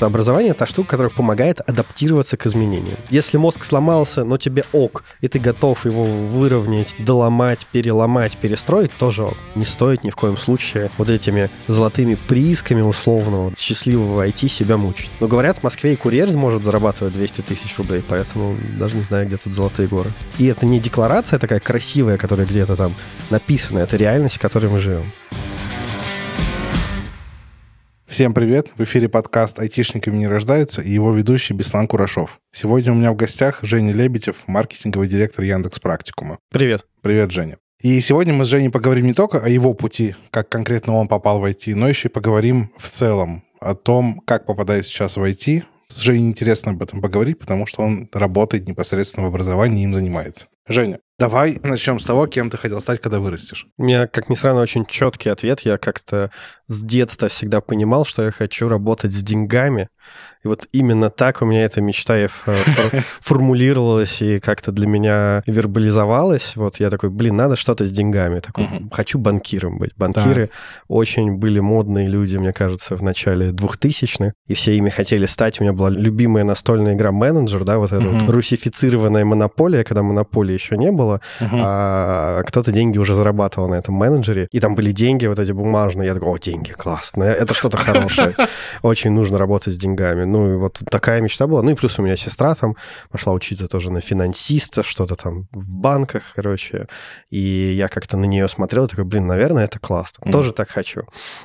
Образование — та штука, которая помогает адаптироваться к изменениям. Если мозг сломался, но тебе ок, и ты готов его выровнять, доломать, переломать, перестроить, тоже ок. Не стоит ни в коем случае вот этими золотыми приисками условного счастливого IT себя мучить. Но говорят, в Москве и курьер может зарабатывать 200 тысяч рублей, поэтому даже не знаю, где тут золотые горы. И это не декларация такая красивая, которая где-то там написана, это реальность, в которой мы живем. Всем привет! В эфире подкаст «Айтишниками не рождаются» и его ведущий Беслан Курашов. Сегодня у меня в гостях Женя Лебедев, маркетинговый директор Яндекс Практикума. Привет. Привет, Женя. И сегодня мы с Женей поговорим не только о его пути, как конкретно он попал в IT, но еще и поговорим в целом о том, как попадает сейчас в IT. С Женей интересно об этом поговорить, потому что он работает непосредственно в образовании и им занимается. Женя, давай начнем с того, кем ты хотел стать, когда вырастешь. У меня, как ни странно, очень четкий ответ. Я как-то с детства всегда понимал, что я хочу работать с деньгами. И вот именно так у меня эта мечта и формулировалась и как-то для меня вербализовалась. Вот я такой, блин, надо что-то с деньгами. Такой, угу. хочу банкиром быть. Банкиры да. очень были модные люди, мне кажется, в начале 2000-х. И все ими хотели стать. У меня была любимая настольная игра менеджер, да, вот эта угу. вот русифицированная монополия, когда монополии еще не было, угу. а кто-то деньги уже зарабатывал на этом менеджере. И там были деньги вот эти бумажные. Я такой, о, деньги деньги, классно. Это что-то хорошее. Очень нужно работать с деньгами. Ну, и вот такая мечта была. Ну, и плюс у меня сестра там пошла учиться тоже на финансиста, что-то там в банках, короче. И я как-то на нее смотрел и такой, блин, наверное, это классно. Mm. Тоже так хочу.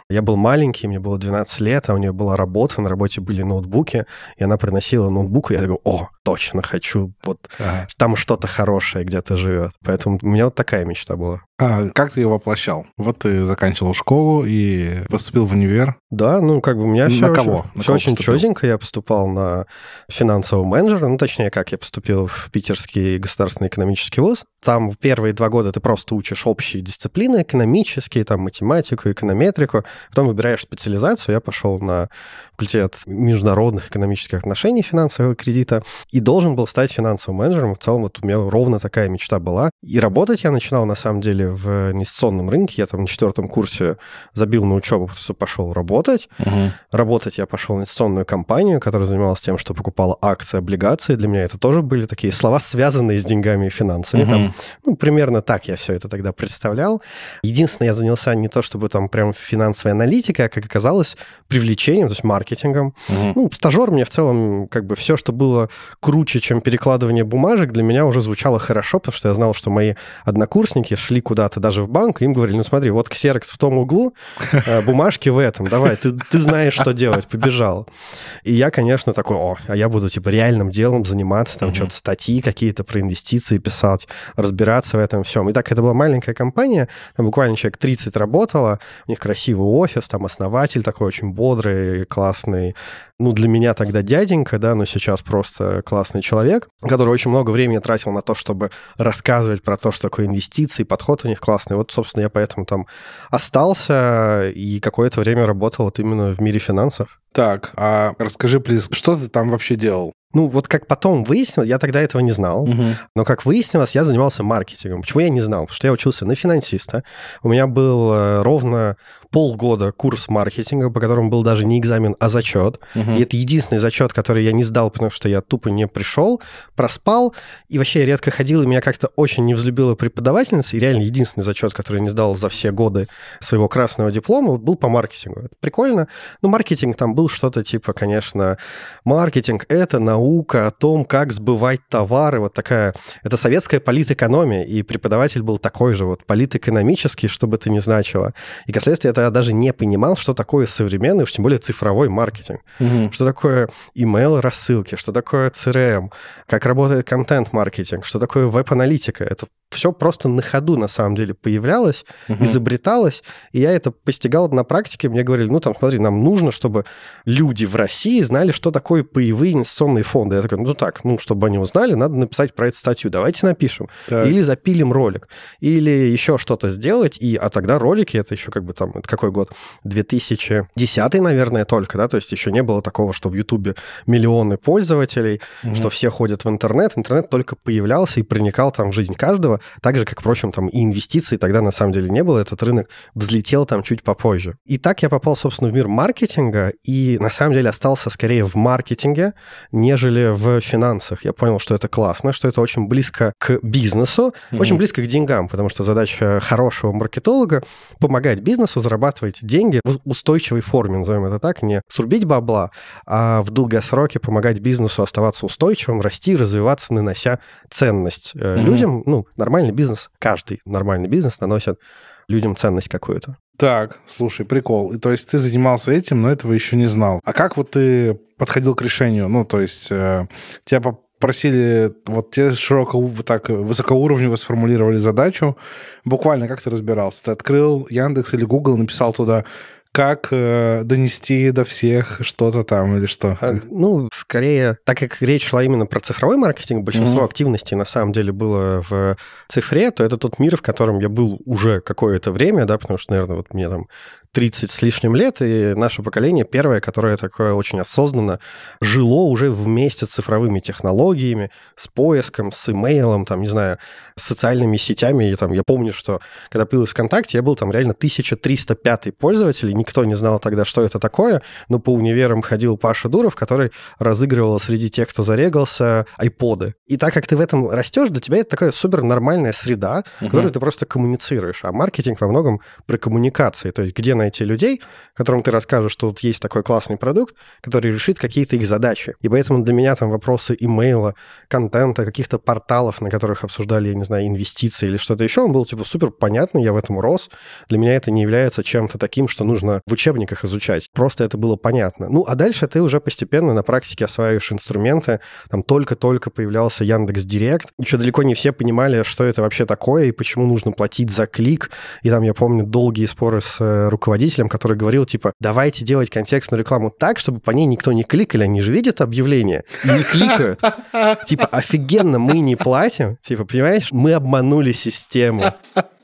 Я был маленький, мне было 12 лет, а у нее была работа, на работе были ноутбуки, и она приносила ноутбук, и я такой, о, точно хочу, вот ага. там что-то хорошее где-то живет. Поэтому у меня вот такая мечта была. А как ты ее воплощал? Вот ты заканчивал школу и поступил в универ. Да, ну как бы у меня все на очень, На все кого очень поступил? Я поступал на финансового менеджера, ну точнее как, я поступил в Питерский государственный экономический вуз. Там в первые два года ты просто учишь общие дисциплины экономические, там математику, эконометрику. Потом выбираешь специализацию. Я пошел на факультет международных экономических отношений финансового кредита и должен был стать финансовым менеджером. В целом вот у меня ровно такая мечта была. И работать я начинал, на самом деле, в инвестиционном рынке. Я там на четвертом курсе забил на учебу, просто пошел работать. Угу. Работать я пошел в инвестиционную компанию, которая занималась тем, что покупала акции, облигации. Для меня это тоже были такие слова, связанные с деньгами и финансами. Угу. Там, ну, примерно так я все это тогда представлял. Единственное, я занялся не то чтобы там прям финансовой аналитикой, а, как оказалось, привлечением, то есть маркетингом. Угу. Ну, стажер мне в целом как бы все, что было круче, чем перекладывание бумажек, для меня уже звучало хорошо, потому что я знал, что мои однокурсники шли куда-то даже в банк, и им говорили, ну смотри, вот ксерокс в том углу, э, бумажки в этом, давай, ты, ты знаешь, что делать, побежал. И я, конечно, такой, о, а я буду типа реальным делом заниматься, там mm-hmm. что-то статьи какие-то про инвестиции писать, разбираться в этом всем. И так это была маленькая компания, там буквально человек 30 работало, у них красивый офис, там основатель такой очень бодрый, классный, ну, для меня тогда дяденька, да, но сейчас просто классный человек, который очень много времени тратил на то, чтобы рассказывать про то, что такое инвестиции, подход у них классный. Вот, собственно, я поэтому там остался и какое-то время работал вот именно в мире финансов. Так, а расскажи, плиз, что ты там вообще делал? Ну, вот как потом выяснилось, я тогда этого не знал, угу. но как выяснилось, я занимался маркетингом. Почему я не знал? Потому что я учился на финансиста. У меня был э, ровно полгода курс маркетинга, по которому был даже не экзамен, а зачет. Угу. И это единственный зачет, который я не сдал, потому что я тупо не пришел, проспал, и вообще я редко ходил, и меня как-то очень не взлюбила преподавательница, и реально единственный зачет, который я не сдал за все годы своего красного диплома, был по маркетингу. Это прикольно. Ну, маркетинг там был что-то типа, конечно, маркетинг — это наука о том, как сбывать товары, вот такая... Это советская политэкономия, и преподаватель был такой же, вот политэкономический, что бы это ни значило. И, как следствие, это тогда даже не понимал, что такое современный, уж тем более цифровой маркетинг. Угу. Что такое email рассылки что такое CRM, как работает контент-маркетинг, что такое веб-аналитика. Это все просто на ходу, на самом деле, появлялось, угу. изобреталось, и я это постигал на практике. Мне говорили, ну, там, смотри, нам нужно, чтобы люди в России знали, что такое паевые инвестиционные фонды. Я такой, ну, так, ну, чтобы они узнали, надо написать про эту статью. Давайте напишем. Так. Или запилим ролик. Или еще что-то сделать, и, а тогда ролики, это еще как бы там, это какой год? 2010, наверное, только, да, то есть еще не было такого, что в Ютубе миллионы пользователей, угу. что все ходят в интернет, интернет только появлялся и проникал там в жизнь каждого, так же, как, впрочем, там и инвестиций тогда на самом деле не было, этот рынок взлетел там чуть попозже. И так я попал, собственно, в мир маркетинга и на самом деле остался скорее в маркетинге, нежели в финансах. Я понял, что это классно, что это очень близко к бизнесу, mm-hmm. очень близко к деньгам, потому что задача хорошего маркетолога — помогать бизнесу зарабатывать деньги в устойчивой форме, назовем это так, не срубить бабла, а в долгосроке помогать бизнесу оставаться устойчивым, расти, развиваться, нанося ценность mm-hmm. людям, ну, нормально нормальный бизнес, каждый нормальный бизнес наносит людям ценность какую-то. Так, слушай, прикол. И, то есть ты занимался этим, но этого еще не знал. А как вот ты подходил к решению? Ну, то есть э, тебя просили, вот те широко, вот так высокоуровнево сформулировали задачу. Буквально как ты разбирался? Ты открыл Яндекс или Google, написал туда как э, донести до всех что-то там или что? А, ну, скорее, так как речь шла именно про цифровой маркетинг, большинство mm-hmm. активностей на самом деле было в цифре, то это тот мир, в котором я был уже какое-то время, да, потому что, наверное, вот мне там 30 с лишним лет, и наше поколение первое, которое такое очень осознанно жило уже вместе с цифровыми технологиями, с поиском, с имейлом, там, не знаю, с социальными сетями. И, там, я помню, что когда появилась ВКонтакте, я был там реально 1305 пользователь, и никто не знал тогда, что это такое, но по универам ходил Паша Дуров, который разыгрывал среди тех, кто зарегался, айподы. И так как ты в этом растешь, для тебя это такая супер нормальная среда, в угу. ты просто коммуницируешь. А маркетинг во многом про коммуникации, то есть где найти людей, которым ты расскажешь, что тут есть такой классный продукт, который решит какие-то их задачи. И поэтому для меня там вопросы имейла, контента, каких-то порталов, на которых обсуждали, я не знаю, инвестиции или что-то еще, он был типа супер понятный, я в этом рос. Для меня это не является чем-то таким, что нужно в учебниках изучать. Просто это было понятно. Ну, а дальше ты уже постепенно на практике осваиваешь инструменты. Там только-только появлялся Яндекс Директ. Еще далеко не все понимали, что это вообще такое и почему нужно платить за клик. И там, я помню, долгие споры с руководителем э, руководителем, который говорил, типа, давайте делать контекстную рекламу так, чтобы по ней никто не кликали, они же видят объявление, не кликают. Типа, офигенно, мы не платим. Типа, понимаешь, мы обманули систему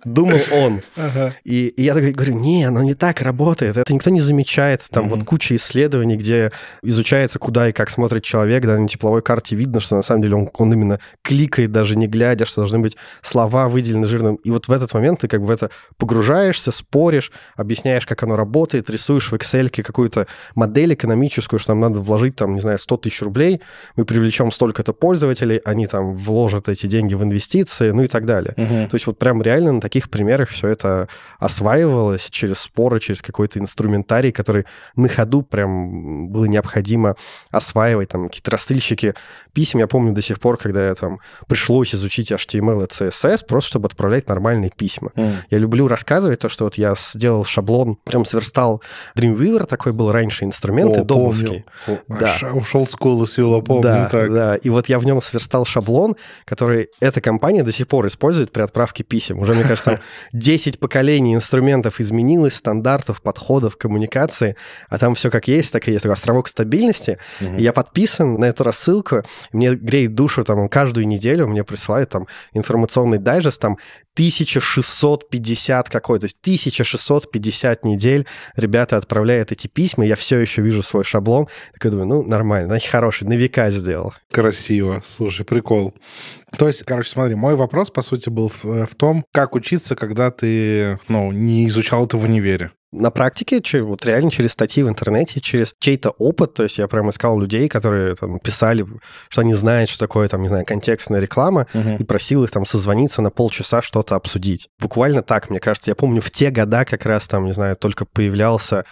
думал он. И, я такой говорю, не, оно не так работает, это никто не замечает. Там вот куча исследований, где изучается, куда и как смотрит человек, да, на тепловой карте видно, что на самом деле он, именно кликает, даже не глядя, что должны быть слова выделены жирным. И вот в этот момент ты как бы в это погружаешься, споришь, объясняешь, как оно работает, рисуешь в Excel какую-то модель экономическую, что нам надо вложить, там, не знаю, 100 тысяч рублей, мы привлечем столько-то пользователей, они там вложат эти деньги в инвестиции, ну и так далее. То есть вот прям реально на таких примерах все это осваивалось через споры, через какой-то инструментарий, который на ходу прям было необходимо осваивать. Там какие-то рассыльщики писем, я помню до сих пор, когда я там пришлось изучить HTML эм и CSS, просто чтобы отправлять нормальные письма. Mm. Я люблю рассказывать то, что вот я сделал шаблон, прям сверстал Dreamweaver, такой был раньше инструмент, и домовский. Помню. Да. Ушел с школы свело, помню. Да, так. да. И вот я в нем сверстал шаблон, который эта компания до сих пор использует при отправке писем. Уже, мне кажется, кажется, 10 поколений инструментов изменилось, стандартов, подходов, коммуникации, а там все как есть, так и есть. Такой островок стабильности. Угу. я подписан на эту рассылку, мне греет душу, там, каждую неделю мне присылают там информационный дайджест, там, 1650 какой, то есть 1650 недель ребята отправляют эти письма, я все еще вижу свой шаблон, так я думаю, ну, нормально, значит, хороший, на века сделал. Красиво, слушай, прикол. То есть, короче, смотри, мой вопрос, по сути, был в, э, в том, как учиться, когда ты, ну, не изучал это в универе на практике, вот реально через статьи в интернете, через чей-то опыт, то есть я прям искал людей, которые там писали, что они знают, что такое, там, не знаю, контекстная реклама, Uh-huh. и просил их там созвониться на полчаса что-то обсудить. Буквально так, мне кажется. Я помню в те года как раз там, не знаю, только появлялся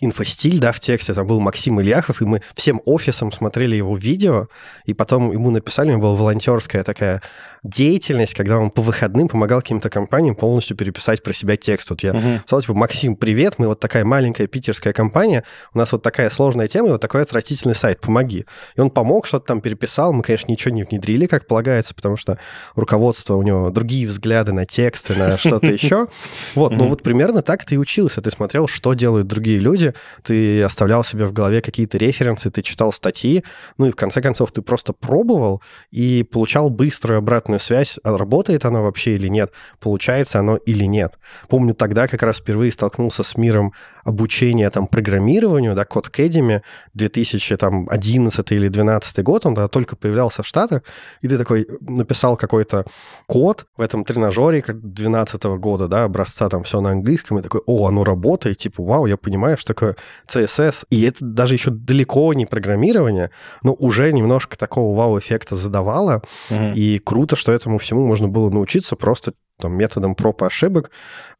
инфостиль, да, в тексте, там был Максим Ильяхов, и мы всем офисом смотрели его видео, и потом ему написали, у него была волонтерская такая деятельность, когда он по выходным помогал каким-то компаниям полностью переписать про себя текст. Вот я угу. сказал, типа, Максим, привет, мы вот такая маленькая питерская компания, у нас вот такая сложная тема и вот такой отвратительный сайт, помоги. И он помог, что-то там переписал, мы, конечно, ничего не внедрили, как полагается, потому что руководство у него другие взгляды на тексты, на что-то еще. Вот, но ну вот примерно так ты и учился, а ты смотрел, что делают другие люди, люди, ты оставлял себе в голове какие-то референсы, ты читал статьи, ну и в конце концов ты просто пробовал и получал быструю обратную связь, а работает она вообще или нет, получается оно или нет. Помню тогда как раз впервые столкнулся с миром обучения там, программированию, да, Код Academy 2011 или 2012 год, он да, только появлялся в Штатах, и ты такой э, написал какой-то код в этом тренажере как 12 года, да, образца там все на английском, и такой, о, оно работает, типа, вау, я понимаю, что такое CSS. И это даже еще далеко не программирование, но уже немножко такого вау-эффекта задавало, mm-hmm. и круто, что этому всему можно было научиться просто там, методом проб и ошибок,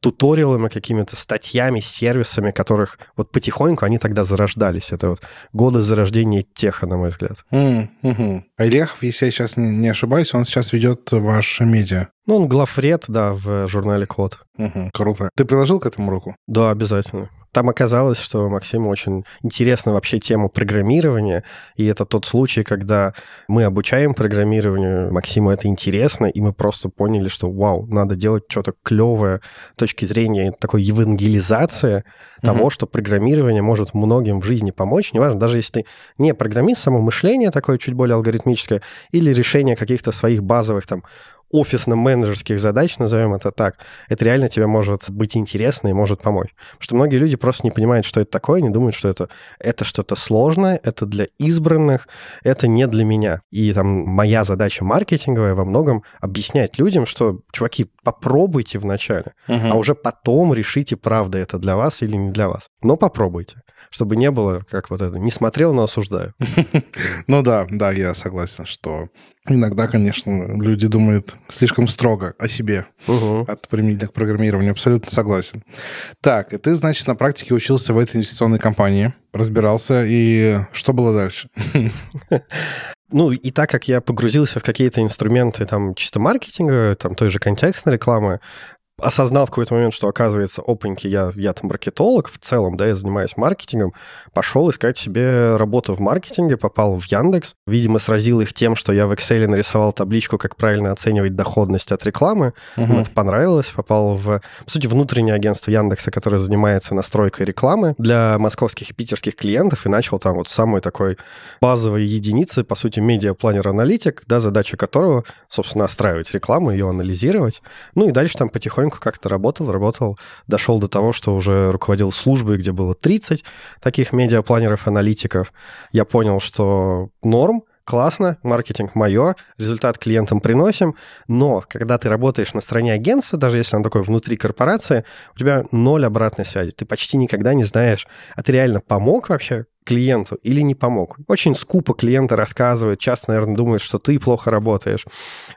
туториалами, какими-то статьями, сервисами, которых вот потихоньку они тогда зарождались. Это вот годы зарождения теха, на мой взгляд. Mm-hmm. Угу. если я сейчас не, не ошибаюсь, он сейчас ведет ваш медиа. Ну, он главред, да, в журнале Код. Угу, круто. Ты приложил к этому руку? Да, обязательно. Там оказалось, что Максиму очень интересна вообще тема программирования, и это тот случай, когда мы обучаем программированию, Максиму это интересно, и мы просто поняли, что вау, надо делать что-то клевое с точки зрения такой евангелизации mm-hmm. того, что программирование может многим в жизни помочь, неважно, даже если ты не программист, само мышление такое чуть более алгоритмическое, или решение каких-то своих базовых там офисно-менеджерских задач, назовем это так, это реально тебе может быть интересно и может помочь. Потому что многие люди просто не понимают, что это такое, не думают, что это, это что-то сложное, это для избранных, это не для меня. И там моя задача маркетинговая во многом объяснять людям, что, чуваки, попробуйте вначале, угу. а уже потом решите, правда это для вас или не для вас. Но попробуйте чтобы не было, как вот это, не смотрел, но осуждаю. Ну да, да, я согласен, что иногда, конечно, люди думают слишком строго о себе от применительных к программированию. Абсолютно согласен. Так, ты, значит, на практике учился в этой инвестиционной компании, разбирался, и что было дальше? ну, и так как я погрузился в какие-то инструменты там чисто маркетинга, там той же контекстной рекламы, осознал в какой-то момент, что, оказывается, опаньки, я, я там маркетолог в целом, да, я занимаюсь маркетингом, пошел искать себе работу в маркетинге, попал в Яндекс. Видимо, сразил их тем, что я в Excel нарисовал табличку, как правильно оценивать доходность от рекламы. Угу. Им это понравилось, попал в, по сути, внутреннее агентство Яндекса, которое занимается настройкой рекламы для московских и питерских клиентов, и начал там вот самой такой базовой единицы, по сути, медиапланер-аналитик, да, задача которого, собственно, настраивать рекламу, ее анализировать. Ну и дальше там потихоньку потихоньку как-то работал, работал, дошел до того, что уже руководил службой, где было 30 таких медиапланеров-аналитиков. Я понял, что норм, классно, маркетинг мое, результат клиентам приносим, но когда ты работаешь на стороне агентства, даже если он такой внутри корпорации, у тебя ноль обратной связи, ты почти никогда не знаешь, а ты реально помог вообще клиенту или не помог. Очень скупо клиенты рассказывают, часто, наверное, думают, что ты плохо работаешь,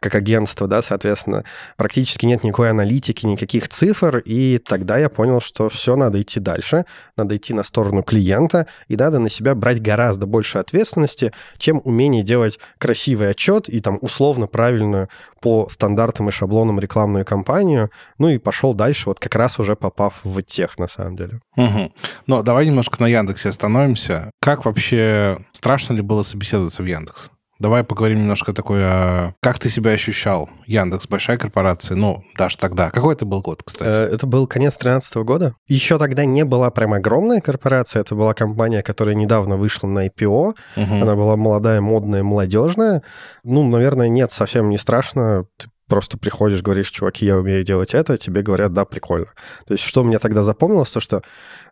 как агентство, да, соответственно. Практически нет никакой аналитики, никаких цифр, и тогда я понял, что все, надо идти дальше, надо идти на сторону клиента, и надо на себя брать гораздо больше ответственности, чем умение делать красивый отчет и там условно правильную по стандартам и шаблонам рекламную кампанию, ну и пошел дальше, вот как раз уже попав в тех, на самом деле. Угу. Ну, Но а давай немножко на Яндексе остановимся как вообще страшно ли было собеседоваться в Яндекс? Давай поговорим немножко такое, а, как ты себя ощущал? Яндекс, большая корпорация, ну, даже тогда. Какой это был год, кстати? Э, это был конец 2013 года. Еще тогда не была прям огромная корпорация, это была компания, которая недавно вышла на IPO. Угу. Она была молодая, модная, молодежная. Ну, наверное, нет, совсем не страшно. Ты просто приходишь, говоришь, чуваки, я умею делать это, тебе говорят, да, прикольно. То есть что мне тогда запомнилось, то что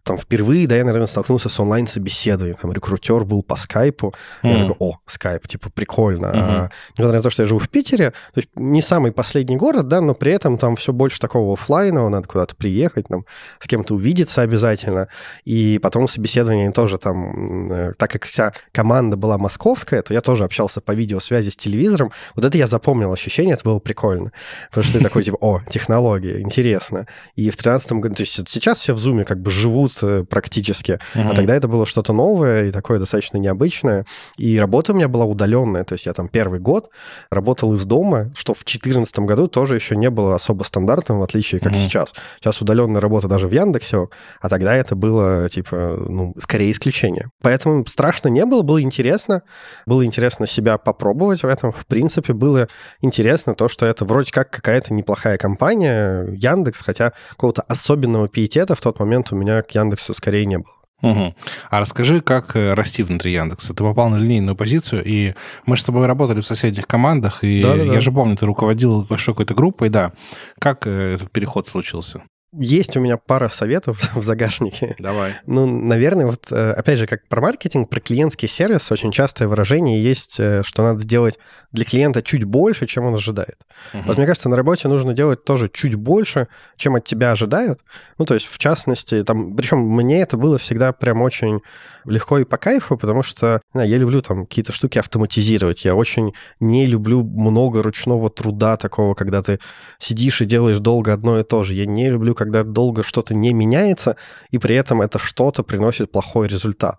там впервые, да, я, наверное, столкнулся с онлайн-собеседованием. Там рекрутер был по скайпу. Mm. Я такой, о, скайп, типа, прикольно. Mm-hmm. А, несмотря на то, что я живу в Питере, то есть не самый последний город, да, но при этом там все больше такого офлайнового, надо куда-то приехать, там, с кем-то увидеться обязательно. И потом собеседование тоже там, э, так как вся команда была московская, то я тоже общался по видеосвязи с телевизором. Вот это я запомнил ощущение, это было прикольно. Потому что ты такой, типа, о, технология, интересно. И в 13 году, то есть сейчас все в зуме как бы живут продукт практически. Uh-huh. А тогда это было что-то новое и такое достаточно необычное. И работа у меня была удаленная. То есть я там первый год работал из дома, что в 2014 году тоже еще не было особо стандартным, в отличие как uh-huh. сейчас. Сейчас удаленная работа даже в Яндексе, а тогда это было, типа, ну, скорее исключение. Поэтому страшно не было, было интересно. Было интересно себя попробовать в этом. В принципе, было интересно то, что это вроде как какая-то неплохая компания, Яндекс, хотя какого-то особенного пиетета в тот момент у меня к Яндексу Яндексу скорее не было. Угу. А расскажи, как э, расти внутри Яндекса. Ты попал на линейную позицию, и мы же с тобой работали в соседних командах, и Да-да-да. я же помню, ты руководил большой какой-то группой, да. Как э, этот переход случился? есть у меня пара советов в загашнике. Давай. Ну, наверное, вот э, опять же, как про маркетинг, про клиентский сервис очень частое выражение есть, э, что надо сделать для клиента чуть больше, чем он ожидает. Угу. Вот мне кажется, на работе нужно делать тоже чуть больше, чем от тебя ожидают. Ну, то есть, в частности, там, причем мне это было всегда прям очень легко и по кайфу, потому что знаю, я люблю там какие-то штуки автоматизировать. Я очень не люблю много ручного труда такого, когда ты сидишь и делаешь долго одно и то же. Я не люблю, как когда долго что-то не меняется, и при этом это что-то приносит плохой результат.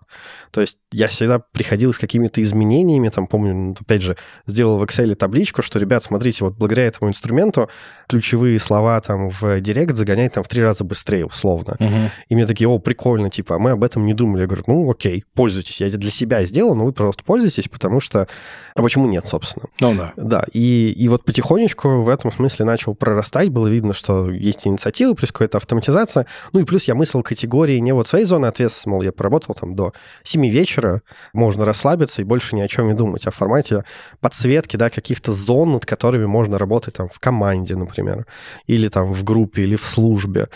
То есть я всегда приходил с какими-то изменениями, там, помню, ну, опять же, сделал в Excel табличку, что, ребят, смотрите, вот благодаря этому инструменту ключевые слова там в Директ загонять там в три раза быстрее, условно. Угу. И мне такие, о, прикольно, типа, а мы об этом не думали. Я говорю, ну, окей, пользуйтесь. Я это для себя сделал, но вы просто пользуйтесь, потому что... А почему нет, собственно? Ну, да. Да, и, и вот потихонечку в этом смысле начал прорастать, было видно, что есть инициативы, плюс какая-то автоматизация. Ну и плюс я мыслил категории не вот своей зоны ответственности, мол, я поработал там до 7 вечера, можно расслабиться и больше ни о чем не думать, а в формате подсветки, да, каких-то зон, над которыми можно работать там в команде, например, или там в группе, или в службе.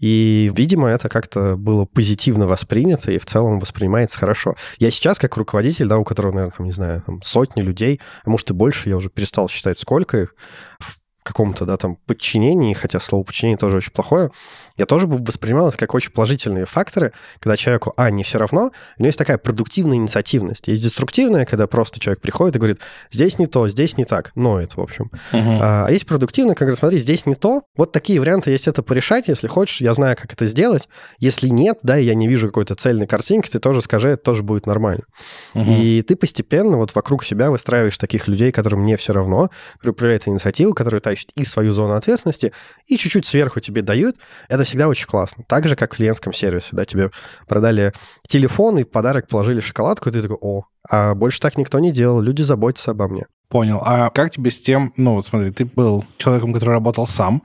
И, видимо, это как-то было позитивно воспринято и в целом воспринимается хорошо. Я сейчас, как руководитель, да, у которого, наверное, там, не знаю, там, сотни людей, а может и больше, я уже перестал считать, сколько их, в каком-то, да, там, подчинении, хотя слово подчинение тоже очень плохое, я тоже бы воспринимал это как очень положительные факторы, когда человеку, а, не все равно, у него есть такая продуктивная инициативность. Есть деструктивная, когда просто человек приходит и говорит, здесь не то, здесь не так, но это, в общем. Uh-huh. А есть продуктивная, когда, смотри, здесь не то, вот такие варианты есть это порешать, если хочешь, я знаю, как это сделать. Если нет, да, я не вижу какой-то цельной картинки, ты тоже скажи, это тоже будет нормально. Uh-huh. И ты постепенно вот вокруг себя выстраиваешь таких людей, которым не все равно, которые проявляют инициативу, которые тащат и свою зону ответственности, и чуть-чуть сверху тебе дают. Это это всегда очень классно. Так же, как в клиентском сервисе, да, тебе продали телефон и в подарок положили шоколадку, и ты такой, о, а больше так никто не делал, люди заботятся обо мне. Понял. А как тебе с тем, ну, вот смотри, ты был человеком, который работал сам,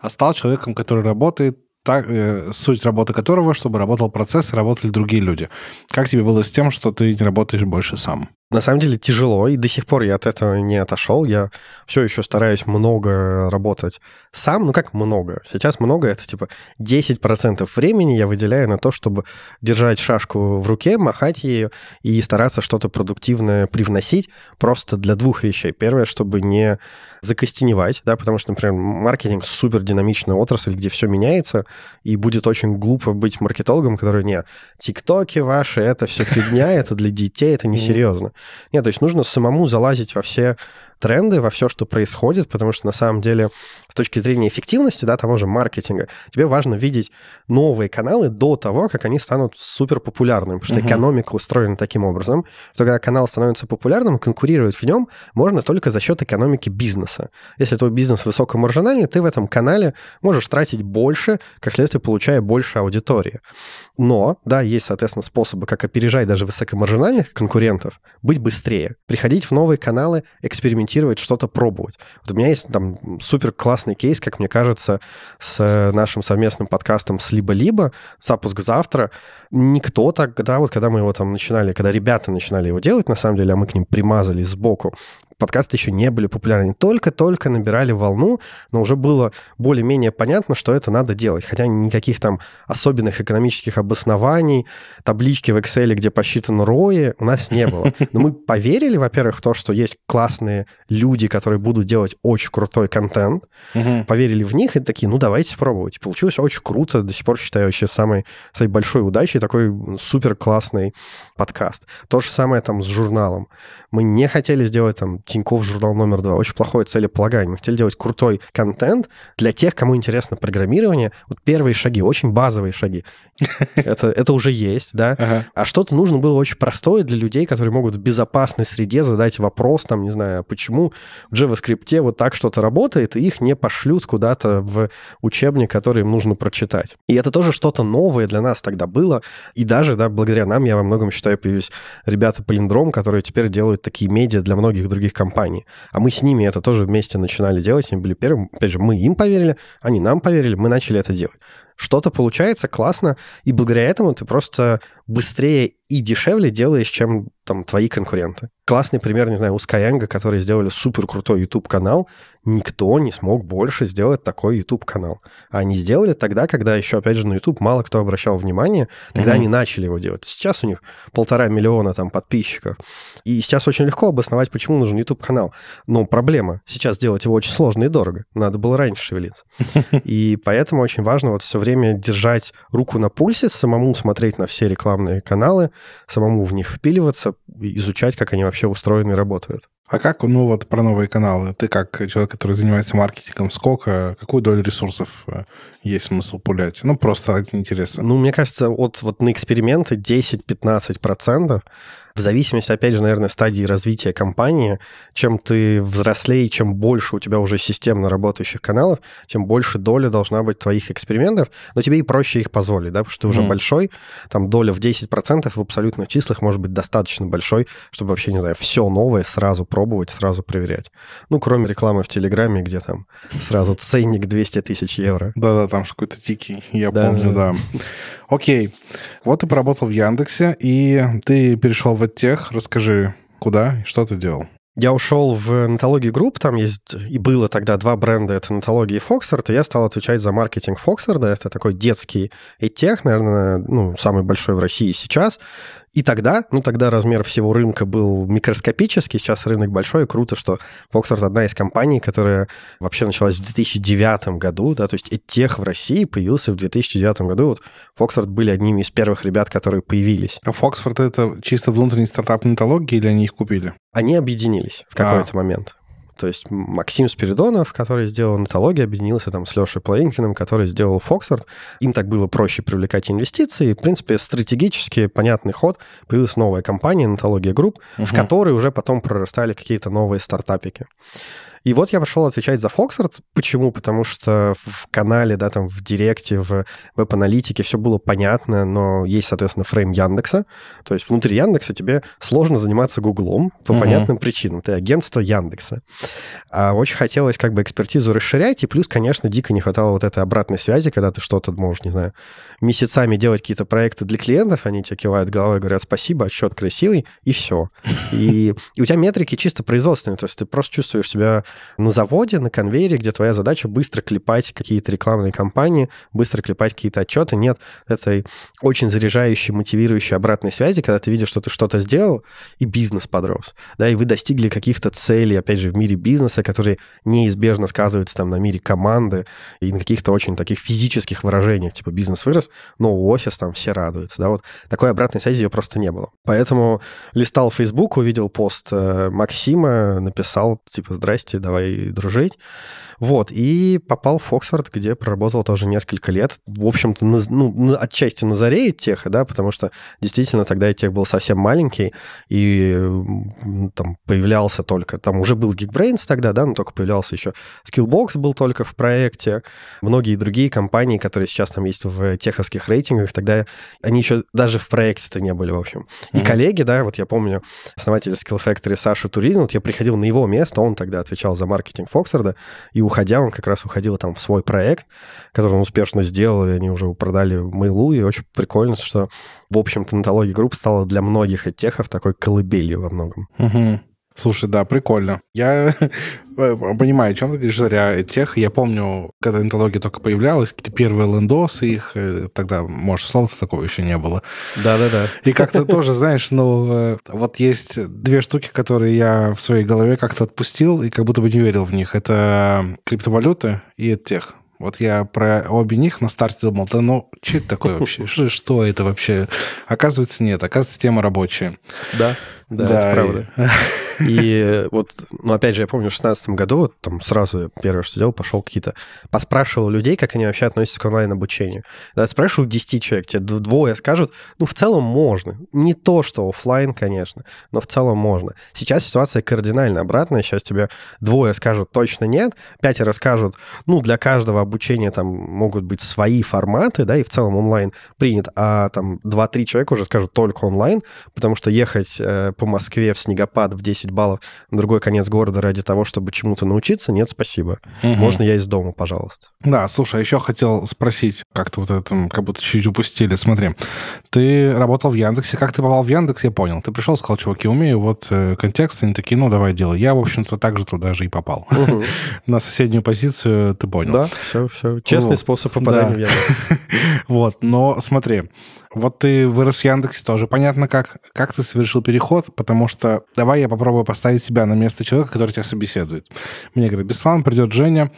а стал человеком, который работает так, э, суть работы которого, чтобы работал процесс и работали другие люди. Как тебе было с тем, что ты не работаешь больше сам? на самом деле тяжело, и до сих пор я от этого не отошел. Я все еще стараюсь много работать сам. Ну как много? Сейчас много — это типа 10% времени я выделяю на то, чтобы держать шашку в руке, махать ее и стараться что-то продуктивное привносить просто для двух вещей. Первое, чтобы не закостеневать, да, потому что, например, маркетинг — супер динамичная отрасль, где все меняется, и будет очень глупо быть маркетологом, который не «тиктоки ваши, это все фигня, это для детей, это несерьезно». Нет, то есть нужно самому залазить во все тренды во все, что происходит, потому что на самом деле с точки зрения эффективности, да, того же маркетинга, тебе важно видеть новые каналы до того, как они станут супер популярными, потому что uh-huh. экономика устроена таким образом, что когда канал становится популярным, конкурировать в нем можно только за счет экономики бизнеса. Если твой бизнес высокомаржинальный, ты в этом канале можешь тратить больше, как следствие получая больше аудитории. Но, да, есть, соответственно, способы, как опережать даже высокомаржинальных конкурентов, быть быстрее, приходить в новые каналы, экспериментировать экспериментировать, что-то пробовать. Вот у меня есть там супер классный кейс, как мне кажется, с э, нашим совместным подкастом с «Либо-либо», «Запуск завтра». Никто тогда, вот когда мы его там начинали, когда ребята начинали его делать, на самом деле, а мы к ним примазались сбоку, подкасты еще не были популярны. Только-только набирали волну, но уже было более-менее понятно, что это надо делать. Хотя никаких там особенных экономических обоснований, таблички в Excel, где посчитан ROI у нас не было. Но мы поверили, во-первых, в то, что есть классные люди, которые будут делать очень крутой контент. Угу. Поверили в них и такие, ну, давайте пробовать. Получилось очень круто. До сих пор считаю вообще самой, своей большой удачей такой супер классный подкаст. То же самое там с журналом. Мы не хотели сделать там Тиньков журнал номер два. Очень плохое целеполагание. Мы хотели делать крутой контент для тех, кому интересно программирование. Вот первые шаги, очень базовые шаги. Это, это уже есть, да. Ага. А что-то нужно было очень простое для людей, которые могут в безопасной среде задать вопрос, там, не знаю, почему в JavaScript вот так что-то работает, и их не пошлют куда-то в учебник, который им нужно прочитать. И это тоже что-то новое для нас тогда было. И даже, да, благодаря нам, я во многом считаю, появились ребята Полиндром, которые теперь делают такие медиа для многих других других компаний. А мы с ними это тоже вместе начинали делать, они были первым. Опять же, мы им поверили, они нам поверили, мы начали это делать. Что-то получается классно, и благодаря этому ты просто быстрее и дешевле делаешь, чем там твои конкуренты. Классный пример, не знаю, у Skyeng, которые сделали супер крутой YouTube канал, никто не смог больше сделать такой YouTube канал. А они сделали тогда, когда еще, опять же, на YouTube мало кто обращал внимание, тогда mm-hmm. они начали его делать. Сейчас у них полтора миллиона там подписчиков. И сейчас очень легко обосновать, почему нужен YouTube канал. Но проблема, сейчас делать его очень сложно и дорого. Надо было раньше шевелиться. И поэтому очень важно вот все время держать руку на пульсе, самому смотреть на все рекламные каналы, самому в них впиливаться, изучать, как они вообще устроены и работают. А как, ну вот про новые каналы, ты как человек, который занимается маркетингом, сколько, какую долю ресурсов э, есть смысл пулять? Ну, просто ради интереса. Ну, мне кажется, от вот на эксперименты 10-15%, в зависимости, опять же, наверное, стадии развития компании, чем ты взрослее, чем больше у тебя уже системно работающих каналов, тем больше доля должна быть твоих экспериментов, но тебе и проще их позволить, да, потому что ты уже mm. большой, там доля в 10% в абсолютных числах может быть достаточно большой, чтобы вообще, не знаю, все новое сразу пробовать, сразу проверять. Ну, кроме рекламы в Телеграме, где там сразу ценник 200 тысяч евро. Да-да, там какой-то дикий, я да, помню, да. да. Окей, вот ты поработал в Яндексе, и ты перешел в тех. Расскажи, куда и что ты делал? Я ушел в Натологии Групп, там есть и было тогда два бренда, это Натология и Фоксфорд, и я стал отвечать за маркетинг Фоксфорда, это такой детский и тех, наверное, ну, самый большой в России сейчас. И тогда, ну тогда размер всего рынка был микроскопический, сейчас рынок большой, и круто, что Foxtrot одна из компаний, которая вообще началась в 2009 году, да, то есть тех в России появился в 2009 году. Вот Foxtrot были одними из первых ребят, которые появились. А Foxtrot это чисто внутренний стартап нетологии или они их купили? Они объединились в какой-то а. момент. То есть Максим Спиридонов, который сделал «Натологию», объединился там с Лешей Плоинкиным, который сделал «Фоксфорд». Им так было проще привлекать инвестиции. И, в принципе, стратегически понятный ход. Появилась новая компания «Натология Групп», угу. в которой уже потом прорастали какие-то новые стартапики. И вот я пошел отвечать за Foxart. Почему? Потому что в канале, да, там в директе, в веб-аналитике все было понятно, но есть, соответственно, фрейм Яндекса. То есть внутри Яндекса тебе сложно заниматься Гуглом по угу. понятным причинам. Ты агентство Яндекса. А очень хотелось как бы экспертизу расширять, и плюс, конечно, дико не хватало вот этой обратной связи, когда ты что-то можешь, не знаю, месяцами делать какие-то проекты для клиентов, они тебя кивают головой, говорят спасибо, отчет красивый, и все. И, и у тебя метрики чисто производственные, то есть ты просто чувствуешь себя на заводе, на конвейере, где твоя задача быстро клепать какие-то рекламные кампании, быстро клепать какие-то отчеты. Нет этой очень заряжающей, мотивирующей обратной связи, когда ты видишь, что ты что-то сделал, и бизнес подрос. Да, и вы достигли каких-то целей, опять же, в мире бизнеса, которые неизбежно сказываются там на мире команды и на каких-то очень таких физических выражениях, типа бизнес вырос, но офис там все радуются. Да, вот такой обратной связи ее просто не было. Поэтому листал Facebook, увидел пост э, Максима, написал, типа, здрасте, давай дружить. Вот, и попал в Фоксфорд, где проработал тоже несколько лет. В общем-то, ну, на, ну, отчасти на заре тех, да, потому что действительно тогда и тех был совсем маленький, и там появлялся только, там уже был Geekbrains тогда, да, но только появлялся еще Skillbox был только в проекте. Многие другие компании, которые сейчас там есть в теховских рейтингах, тогда они еще даже в проекте-то не были, в общем. И mm-hmm. коллеги, да, вот я помню основатель Skill Factory Сашу Туризин, вот я приходил на его место, он тогда отвечал отвечал за маркетинг Фоксфорда, и уходя, он как раз уходил там в свой проект, который он успешно сделал, и они уже продали Mailу, и очень прикольно, что, в общем-то, Notology Group стала для многих и такой колыбелью во многом. Угу. Слушай, да, прикольно. Я понимаю, о чем ты говоришь, заря тех. Я помню, когда антология только появлялась, какие-то первые лендосы их, э, тогда, может, слова такого еще не было. Да-да-да. И как-то тоже, знаешь, ну, э, вот есть две штуки, которые я в своей голове как-то отпустил и как будто бы не верил в них. Это э, криптовалюты и тех. Вот я про обе них на старте думал, да ну, что это такое вообще? Что это вообще? Оказывается, нет. Оказывается, тема рабочая. Да. Да, да это правда. И вот, ну, опять же, я помню, в 2016 году, вот, там сразу первое, что сделал, пошел какие-то... Поспрашивал людей, как они вообще относятся к онлайн-обучению. Да, спрашиваю 10 человек, тебе двое скажут, ну, в целом можно. Не то, что офлайн, конечно, но в целом можно. Сейчас ситуация кардинально обратная. Сейчас тебе двое скажут точно нет, пятеро скажут, ну, для каждого обучения там могут быть свои форматы, да, и в целом онлайн принят, а там 2-3 человека уже скажут только онлайн, потому что ехать э, по Москве в снегопад в 10 баллов на другой конец города ради того, чтобы чему-то научиться, нет, спасибо. Угу. Можно я из дома, пожалуйста. Да, слушай, а еще хотел спросить, как-то вот это, как будто чуть упустили. Смотри, ты работал в Яндексе, как ты попал в Яндекс, я понял. Ты пришел, сказал, чуваки, умею, вот э, контекст, они такие, ну, давай делай. Я, в общем-то, также туда же и попал. Угу. На соседнюю позицию ты понял. Да, все, все. Честный вот. способ попадания да. в Яндекс. Вот, но смотри, вот ты вырос в Яндексе тоже. Понятно, как, как ты совершил переход, потому что давай я попробую поставить себя на место человека, который тебя собеседует. Мне говорит: Беслан, придет Женя,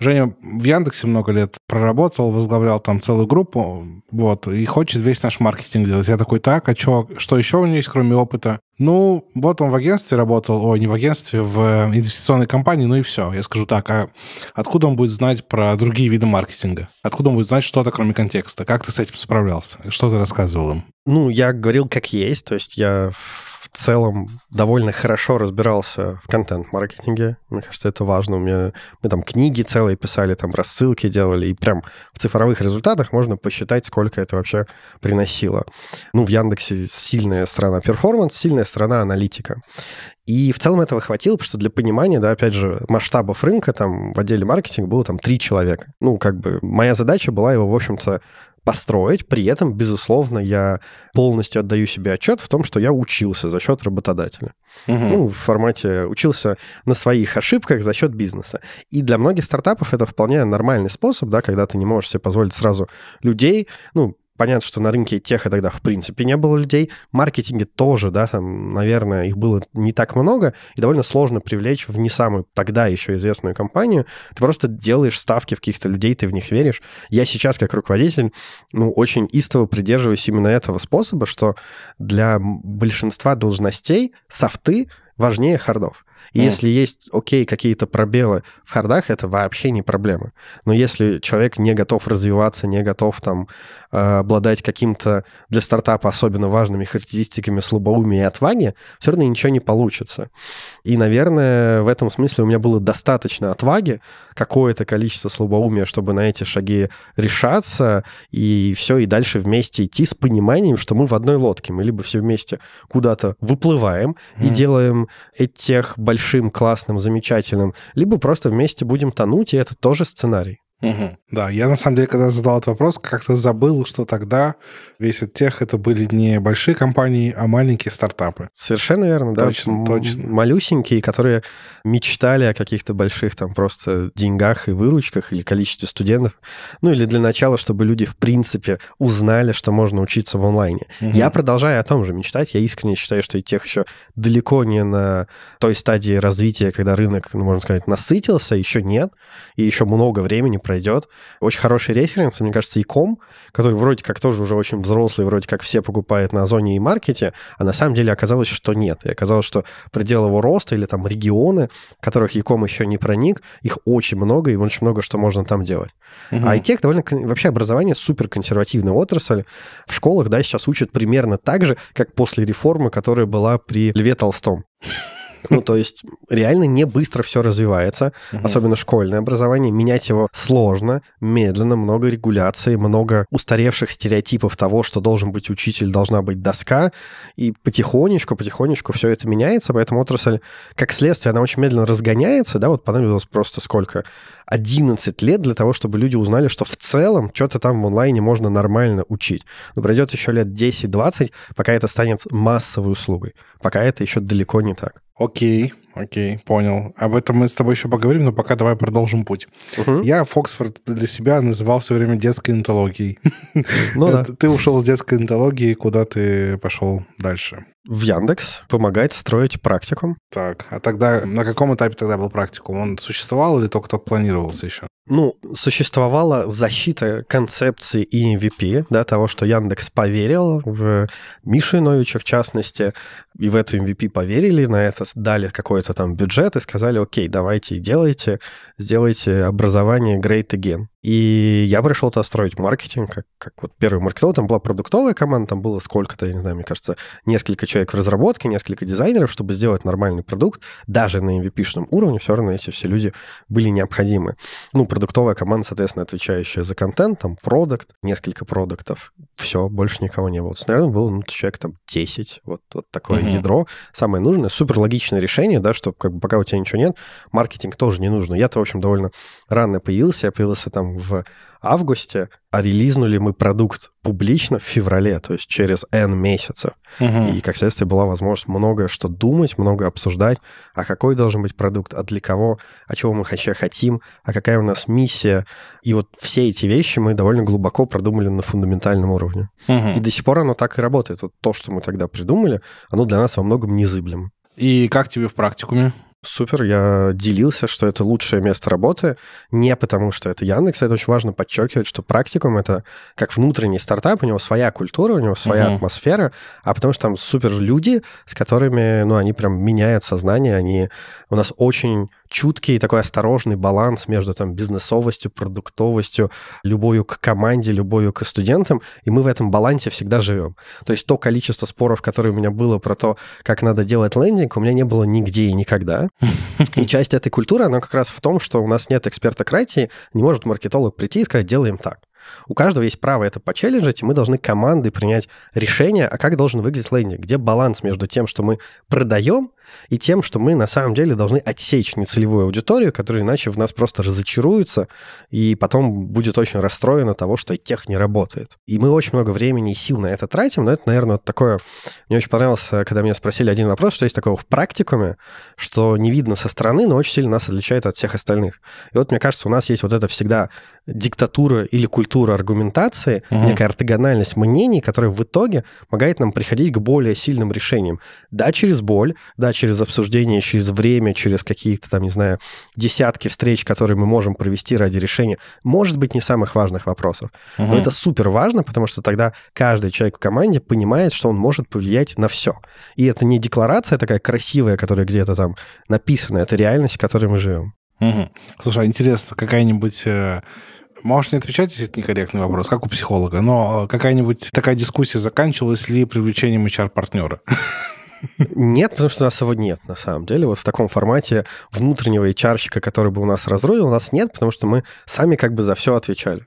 Женя в Яндексе много лет проработал, возглавлял там целую группу, вот, и хочет весь наш маркетинг делать. Я такой, так, а чё, что еще у него есть, кроме опыта? Ну, вот он в агентстве работал, ой, не в агентстве, в э, инвестиционной компании, ну и все. Я скажу так, а откуда он будет знать про другие виды маркетинга? Откуда он будет знать что-то, кроме контекста? Как ты с этим справлялся? Что ты рассказывал им? Ну, я говорил как есть, то есть я в целом довольно хорошо разбирался в контент-маркетинге. Мне кажется, это важно. У меня, мы там книги целые писали, там рассылки делали, и прям в цифровых результатах можно посчитать, сколько это вообще приносило. Ну, в Яндексе сильная сторона перформанс, сильная сторона аналитика. И в целом этого хватило, потому что для понимания, да, опять же, масштабов рынка там в отделе маркетинга было там три человека. Ну, как бы моя задача была его, в общем-то, построить. При этом, безусловно, я полностью отдаю себе отчет в том, что я учился за счет работодателя. Угу. Ну, в формате учился на своих ошибках за счет бизнеса. И для многих стартапов это вполне нормальный способ, да, когда ты не можешь себе позволить сразу людей, ну, понятно, что на рынке теха тогда в принципе не было людей. Маркетинге тоже, да, там, наверное, их было не так много, и довольно сложно привлечь в не самую тогда еще известную компанию. Ты просто делаешь ставки в каких-то людей, ты в них веришь. Я сейчас, как руководитель, ну, очень истово придерживаюсь именно этого способа, что для большинства должностей софты важнее хардов mm. если есть, окей, какие-то пробелы в хардах, это вообще не проблема. Но если человек не готов развиваться, не готов там э, обладать каким-то для стартапа особенно важными характеристиками слабоумия и отваги, все равно ничего не получится. И, наверное, в этом смысле у меня было достаточно отваги, какое-то количество слабоумия, чтобы на эти шаги решаться, и все, и дальше вместе идти с пониманием, что мы в одной лодке, мы либо все вместе куда-то выплываем mm. и делаем этих больших большим, классным, замечательным, либо просто вместе будем тонуть, и это тоже сценарий. Угу. Да, я на самом деле, когда задал этот вопрос, как-то забыл, что тогда Весь от тех это были не большие компании, а маленькие стартапы. Совершенно верно, да. Точно, точно. Малюсенькие, которые мечтали о каких-то больших там просто деньгах и выручках или количестве студентов. Ну или для начала, чтобы люди в принципе узнали, что можно учиться в онлайне. Угу. Я продолжаю о том же мечтать. Я искренне считаю, что и тех еще далеко не на той стадии развития, когда рынок, ну, можно сказать, насытился, еще нет, и еще много времени пройдет. Очень хороший референс, мне кажется, и ком, который вроде как тоже уже очень взрослый вроде как все покупают на Озоне и Маркете, а на самом деле оказалось, что нет. И оказалось, что предел его роста или там регионы, которых Яком еще не проник, их очень много, и очень много что можно там делать. Угу. А iTech довольно... Вообще образование супер консервативная отрасль. В школах, да, сейчас учат примерно так же, как после реформы, которая была при Льве Толстом. Ну, то есть реально не быстро все развивается, особенно школьное образование. Менять его сложно, медленно, много регуляций, много устаревших стереотипов того, что должен быть учитель, должна быть доска. И потихонечку, потихонечку все это меняется, поэтому отрасль, как следствие, она очень медленно разгоняется, да, вот понадобилось просто сколько? 11 лет для того, чтобы люди узнали, что в целом что-то там в онлайне можно нормально учить. Но пройдет еще лет 10-20, пока это станет массовой услугой. Пока это еще далеко не так. Окей, Окей, понял. Об этом мы с тобой еще поговорим, но пока давай продолжим путь. Угу. Я Фоксфорд для себя называл все время детской энтологией. Ну да. Ты ушел с детской энтологии, куда ты пошел дальше? В Яндекс помогает строить практикум. Так, а тогда на каком этапе тогда был практикум? Он существовал или только-только планировался еще? ну, существовала защита концепции и e MVP, да, того, что Яндекс поверил в Мишу Новича, в частности, и в эту e MVP поверили, на это дали какой-то там бюджет и сказали, окей, давайте делайте, сделайте образование great again. И я пришел туда строить маркетинг, как, как вот первый маркетолог. Там была продуктовая команда, там было сколько-то, я не знаю, мне кажется, несколько человек в разработке, несколько дизайнеров, чтобы сделать нормальный продукт. Даже на MVP-шном уровне все равно эти все люди были необходимы. Ну, продуктовая команда, соответственно, отвечающая за контент, там продукт, несколько продуктов. Все, больше никого не было. То, наверное, было ну, человек там 10, вот, вот такое mm-hmm. ядро. Самое нужное, супер логичное решение, да, что как бы, пока у тебя ничего нет, маркетинг тоже не нужно. Я-то, в общем, довольно рано появился, я появился там в августе, а релизнули мы продукт публично в феврале, то есть через N месяцев. Угу. И, как следствие, была возможность многое что думать, многое обсуждать, а какой должен быть продукт, а для кого, а чего мы вообще хотим, а какая у нас миссия. И вот все эти вещи мы довольно глубоко продумали на фундаментальном уровне. Угу. И до сих пор оно так и работает. Вот то, что мы тогда придумали, оно для нас во многом незыблемо. И как тебе в практикуме? Супер, я делился, что это лучшее место работы, не потому что это Яндекс, а это очень важно подчеркивать, что практикум это как внутренний стартап, у него своя культура, у него своя угу. атмосфера, а потому что там супер люди, с которыми, ну, они прям меняют сознание, они у нас очень чуткий такой осторожный баланс между там бизнесовостью, продуктовостью, любовью к команде, любовью к студентам, и мы в этом балансе всегда живем. То есть то количество споров, которые у меня было про то, как надо делать лендинг, у меня не было нигде и никогда. И часть этой культуры, она как раз в том, что у нас нет экспертократии, не может маркетолог прийти и сказать, делаем так. У каждого есть право это почелленджить, и мы должны командой принять решение, а как должен выглядеть лендинг, где баланс между тем, что мы продаем, и тем, что мы на самом деле должны отсечь нецелевую аудиторию, которая иначе в нас просто разочаруется, и потом будет очень расстроена того, что тех не работает. И мы очень много времени и сил на это тратим, но это, наверное, вот такое... Мне очень понравилось, когда меня спросили один вопрос, что есть такого в практикуме, что не видно со стороны, но очень сильно нас отличает от всех остальных. И вот, мне кажется, у нас есть вот это всегда диктатура или культура структура аргументации, угу. некая ортогональность мнений, которая в итоге помогает нам приходить к более сильным решениям. Да, через боль, да, через обсуждение, через время, через какие-то там, не знаю, десятки встреч, которые мы можем провести ради решения, может быть, не самых важных вопросов. Угу. Но это супер важно, потому что тогда каждый человек в команде понимает, что он может повлиять на все. И это не декларация такая красивая, которая где-то там написана, это реальность, в которой мы живем. Угу. Слушай, а интересно, какая-нибудь э, Можешь не отвечать, если это некорректный вопрос, как у психолога, но э, какая-нибудь такая дискуссия заканчивалась ли привлечением HR-партнера? Нет, потому что у нас его нет, на самом деле. Вот в таком формате внутреннего HR-щика, который бы у нас разрулил, у нас нет, потому что мы сами как бы за все отвечали.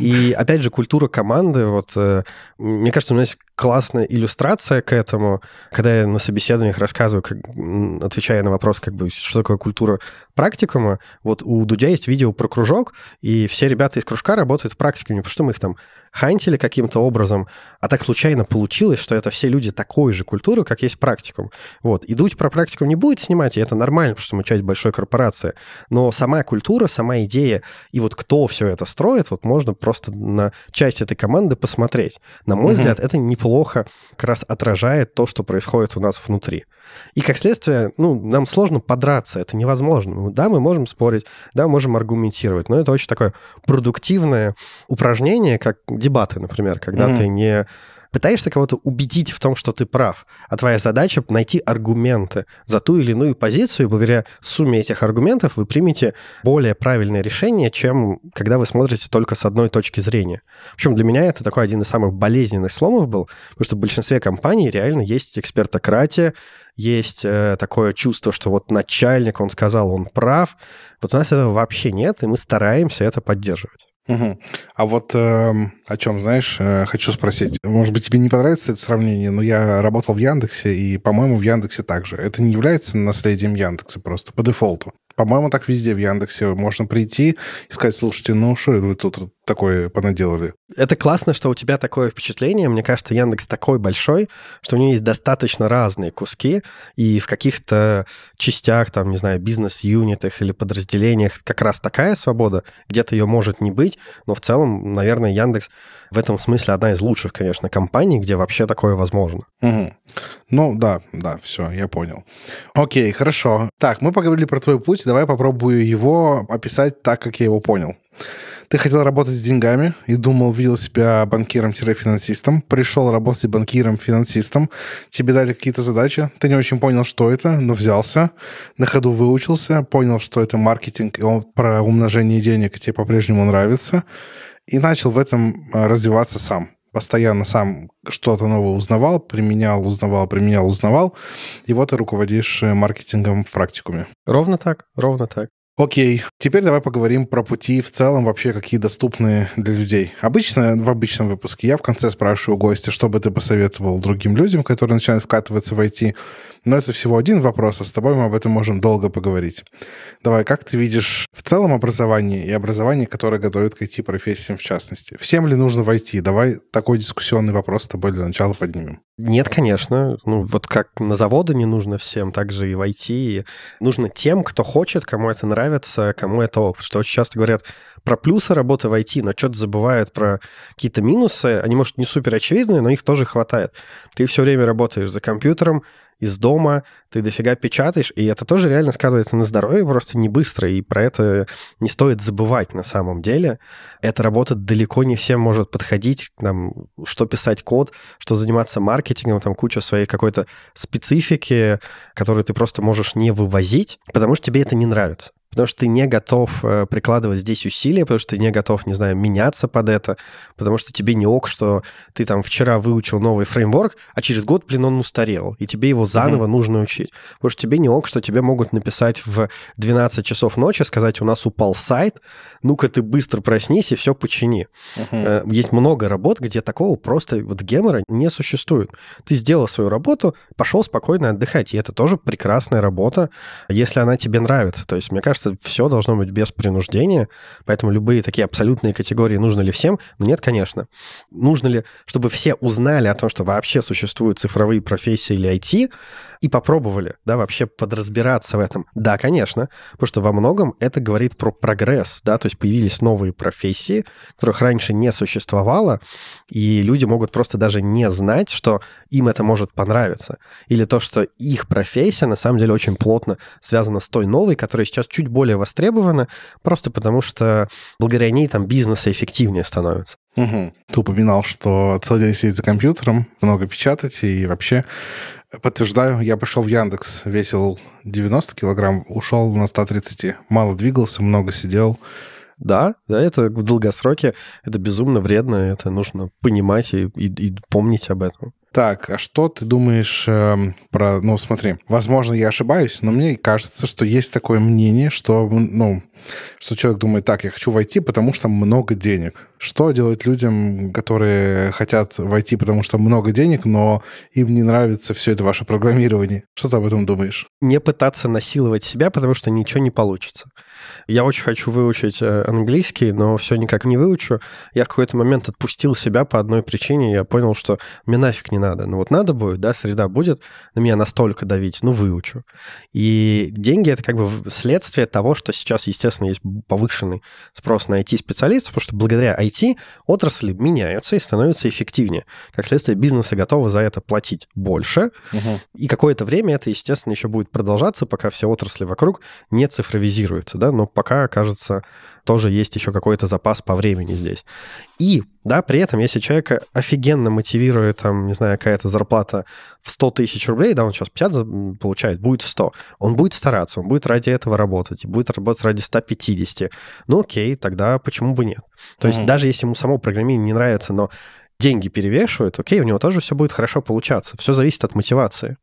И, опять же, культура команды, вот, э, мне кажется, у меня есть классная иллюстрация к этому, когда я на собеседованиях рассказываю, как, отвечая на вопрос, как бы, что такое культура практикума. Вот у Дудя есть видео про кружок, и все ребята из кружка работают практиками, потому что мы их там хантили каким-то образом, а так случайно получилось, что это все люди такой же культуры, как есть практикум. Вот. И дуть про практикум не будет снимать, и это нормально, потому что мы часть большой корпорации. Но сама культура, сама идея, и вот кто все это строит, вот можно просто на часть этой команды посмотреть. На мой mm-hmm. взгляд, это неплохо как раз отражает то, что происходит у нас внутри. И как следствие, ну, нам сложно подраться, это невозможно. Да, мы можем спорить, да, можем аргументировать, но это очень такое продуктивное упражнение, как дебаты, например, когда mm-hmm. ты не пытаешься кого-то убедить в том, что ты прав, а твоя задача — найти аргументы за ту или иную позицию, и благодаря сумме этих аргументов вы примете более правильное решение, чем когда вы смотрите только с одной точки зрения. Причем для меня это такой один из самых болезненных сломов был, потому что в большинстве компаний реально есть экспертократия, есть э, такое чувство, что вот начальник, он сказал, он прав. Вот у нас этого вообще нет, и мы стараемся это поддерживать. Угу. А вот э, о чем, знаешь, э, хочу спросить. Может быть, тебе не понравится это сравнение, но я работал в Яндексе, и, по-моему, в Яндексе также. Это не является наследием Яндекса просто по дефолту. По-моему, так везде в Яндексе можно прийти и сказать, слушайте, ну что вы тут такое понаделали. Это классно, что у тебя такое впечатление. Мне кажется, Яндекс такой большой, что у него есть достаточно разные куски, и в каких-то частях, там, не знаю, бизнес-юнитах или подразделениях как раз такая свобода, где-то ее может не быть, но в целом, наверное, Яндекс в этом смысле одна из лучших, конечно, компаний, где вообще такое возможно. Угу. Ну, да, да, все, я понял. Окей, хорошо. Так, мы поговорили про твой путь, давай попробую его описать так, как я его понял. Ты хотел работать с деньгами и думал, видел себя банкиром-финансистом, пришел работать банкиром-финансистом, тебе дали какие-то задачи, ты не очень понял, что это, но взялся, на ходу выучился, понял, что это маркетинг, и он про умножение денег, и тебе по-прежнему нравится, и начал в этом а, развиваться сам постоянно сам что-то новое узнавал, применял, узнавал, применял, узнавал. И вот ты руководишь э, маркетингом в практикуме. Ровно так, ровно так. Окей, теперь давай поговорим про пути в целом вообще, какие доступны для людей. Обычно в обычном выпуске я в конце спрашиваю гостя, что бы ты посоветовал другим людям, которые начинают вкатываться в IT. Но это всего один вопрос, а с тобой мы об этом можем долго поговорить. Давай, как ты видишь в целом образование и образование, которое готовит к IT-профессиям в частности? Всем ли нужно войти? Давай такой дискуссионный вопрос с тобой для начала поднимем. Нет, конечно. Ну, вот как на заводы не нужно всем, так же и войти. Нужно тем, кто хочет, кому это нравится, нравится, кому это опыт. Что очень часто говорят про плюсы работы в IT, но что-то забывают про какие-то минусы. Они, может, не супер очевидные, но их тоже хватает. Ты все время работаешь за компьютером, из дома, ты дофига печатаешь, и это тоже реально сказывается на здоровье просто не быстро, и про это не стоит забывать на самом деле. Эта работа далеко не всем может подходить, там, что писать код, что заниматься маркетингом, там куча своей какой-то специфики, которую ты просто можешь не вывозить, потому что тебе это не нравится потому что ты не готов э, прикладывать здесь усилия, потому что ты не готов, не знаю, меняться под это, потому что тебе не ок, что ты там вчера выучил новый фреймворк, а через год, блин, он устарел, и тебе его заново mm-hmm. нужно учить. Потому что тебе не ок, что тебе могут написать в 12 часов ночи, сказать, у нас упал сайт, ну-ка ты быстро проснись и все почини. Mm-hmm. Есть много работ, где такого просто вот гемора не существует. Ты сделал свою работу, пошел спокойно отдыхать, и это тоже прекрасная работа, если она тебе нравится. То есть, мне кажется, кажется, все должно быть без принуждения, поэтому любые такие абсолютные категории нужно ли всем? Ну нет, конечно. Нужно ли, чтобы все узнали о том, что вообще существуют цифровые профессии или IT, и попробовали, да, вообще подразбираться в этом. Да, конечно, потому что во многом это говорит про прогресс, да, то есть появились новые профессии, которых раньше не существовало, и люди могут просто даже не знать, что им это может понравиться. Или то, что их профессия на самом деле очень плотно связана с той новой, которая сейчас чуть более востребована, просто потому что благодаря ней там бизнесы эффективнее становятся. Угу. Ты упоминал, что целый день сидеть за компьютером, много печатать и вообще Подтверждаю, я пошел в Яндекс, весил 90 килограмм, ушел на 130. Мало двигался, много сидел. Да, да, это в долгосроке, это безумно вредно, это нужно понимать и, и, и помнить об этом. Так, а что ты думаешь э, про... Ну, смотри, возможно, я ошибаюсь, но мне кажется, что есть такое мнение, что, ну, что человек думает, так, я хочу войти, потому что много денег. Что делать людям, которые хотят войти, потому что много денег, но им не нравится все это ваше программирование? Что ты об этом думаешь? Не пытаться насиловать себя, потому что ничего не получится. Я очень хочу выучить э, английский, но все никак не выучу. Я в какой-то момент отпустил себя по одной причине. Я понял, что мне нафиг не надо. Ну вот надо будет, да, среда будет на меня настолько давить, ну выучу. И деньги — это как бы следствие того, что сейчас, естественно, есть повышенный спрос на IT-специалистов, потому что благодаря IT отрасли меняются и становятся эффективнее. Как следствие, бизнесы готовы за это платить больше. Угу. И какое-то время это, естественно, еще будет продолжаться, пока все отрасли вокруг не цифровизируются, да, но пока, кажется, тоже есть еще какой-то запас по времени здесь. И, да, при этом, если человека офигенно мотивирует, там, не знаю, какая-то зарплата в 100 тысяч рублей, да, он сейчас 50 получает, будет 100, он будет стараться, он будет ради этого работать, будет работать ради 150. Ну окей, тогда почему бы нет? То mm-hmm. есть даже если ему само программирование не нравится, но деньги перевешивают, окей, у него тоже все будет хорошо получаться. Все зависит от мотивации.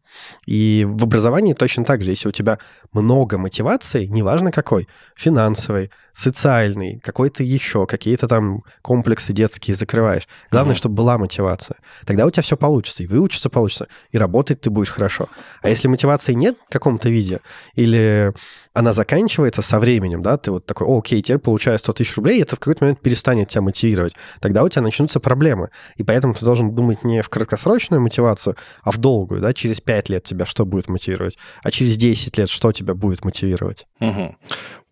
И в образовании точно так же. Если у тебя много мотивации, неважно какой, финансовый, социальный, какой-то еще, какие-то там комплексы детские закрываешь. Главное, mm-hmm. чтобы была мотивация. Тогда у тебя все получится, и выучиться получится, и работать ты будешь хорошо. А если мотивации нет в каком-то виде, или она заканчивается со временем, да, ты вот такой, О, окей, теперь получаю 100 тысяч рублей, и это в какой-то момент перестанет тебя мотивировать. Тогда у тебя начнутся проблемы. И поэтому ты должен думать не в краткосрочную мотивацию, а в долгую, да, через 5 5 лет тебя что будет мотивировать, а через 10 лет что тебя будет мотивировать. Угу.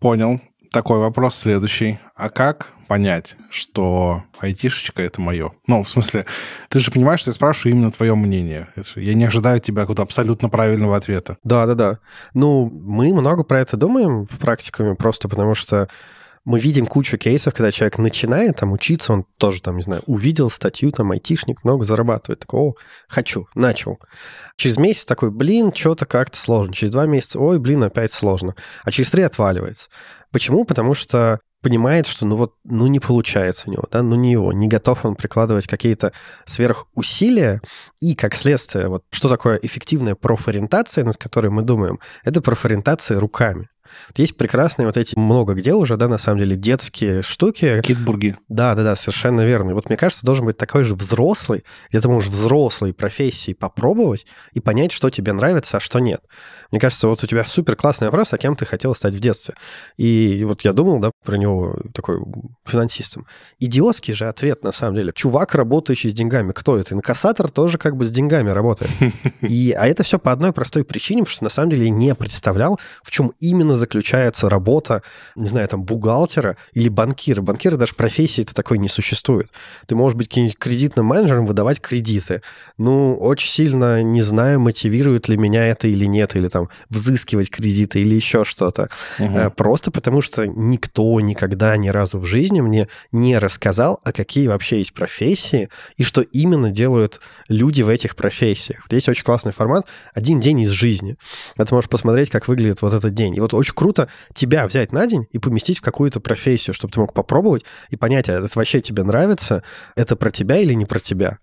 Понял. Такой вопрос следующий. А как понять, что айтишечка — это мое? Ну, в смысле, ты же понимаешь, что я спрашиваю именно твое мнение. Я не ожидаю тебя какого-то абсолютно правильного ответа. Да-да-да. Ну, мы много про это думаем в практикуме, просто потому что мы видим кучу кейсов, когда человек начинает там учиться, он тоже там, не знаю, увидел статью, там, айтишник много зарабатывает, такой, о, хочу, начал. Через месяц такой, блин, что-то как-то сложно. Через два месяца, ой, блин, опять сложно. А через три отваливается. Почему? Потому что понимает, что ну вот, ну не получается у него, да, ну не его, не готов он прикладывать какие-то сверхусилия, и как следствие, вот что такое эффективная профориентация, над которой мы думаем, это профориентация руками. Есть прекрасные вот эти много где уже, да, на самом деле, детские штуки. Китбурги. Да, да, да, совершенно верно. вот мне кажется, должен быть такой же взрослый, где ты можешь взрослые профессии попробовать и понять, что тебе нравится, а что нет. Мне кажется, вот у тебя супер классный вопрос, а кем ты хотел стать в детстве. И вот я думал, да, про него такой финансистом. Идиотский же ответ, на самом деле. Чувак, работающий с деньгами. Кто это? Инкассатор тоже как бы с деньгами работает. И, а это все по одной простой причине, потому что на самом деле не представлял, в чем именно именно заключается работа, не знаю, там, бухгалтера или банкира. Банкира даже профессии это такой не существует. Ты можешь быть каким-нибудь кредитным менеджером, выдавать кредиты. Ну, очень сильно не знаю, мотивирует ли меня это или нет, или там взыскивать кредиты или еще что-то. Угу. Просто потому что никто никогда ни разу в жизни мне не рассказал, а какие вообще есть профессии и что именно делают люди в этих профессиях. Здесь очень классный формат «Один день из жизни». А ты можешь посмотреть, как выглядит вот этот день. И вот очень круто тебя взять на день и поместить в какую-то профессию, чтобы ты мог попробовать и понять, а это вообще тебе нравится, это про тебя или не про тебя.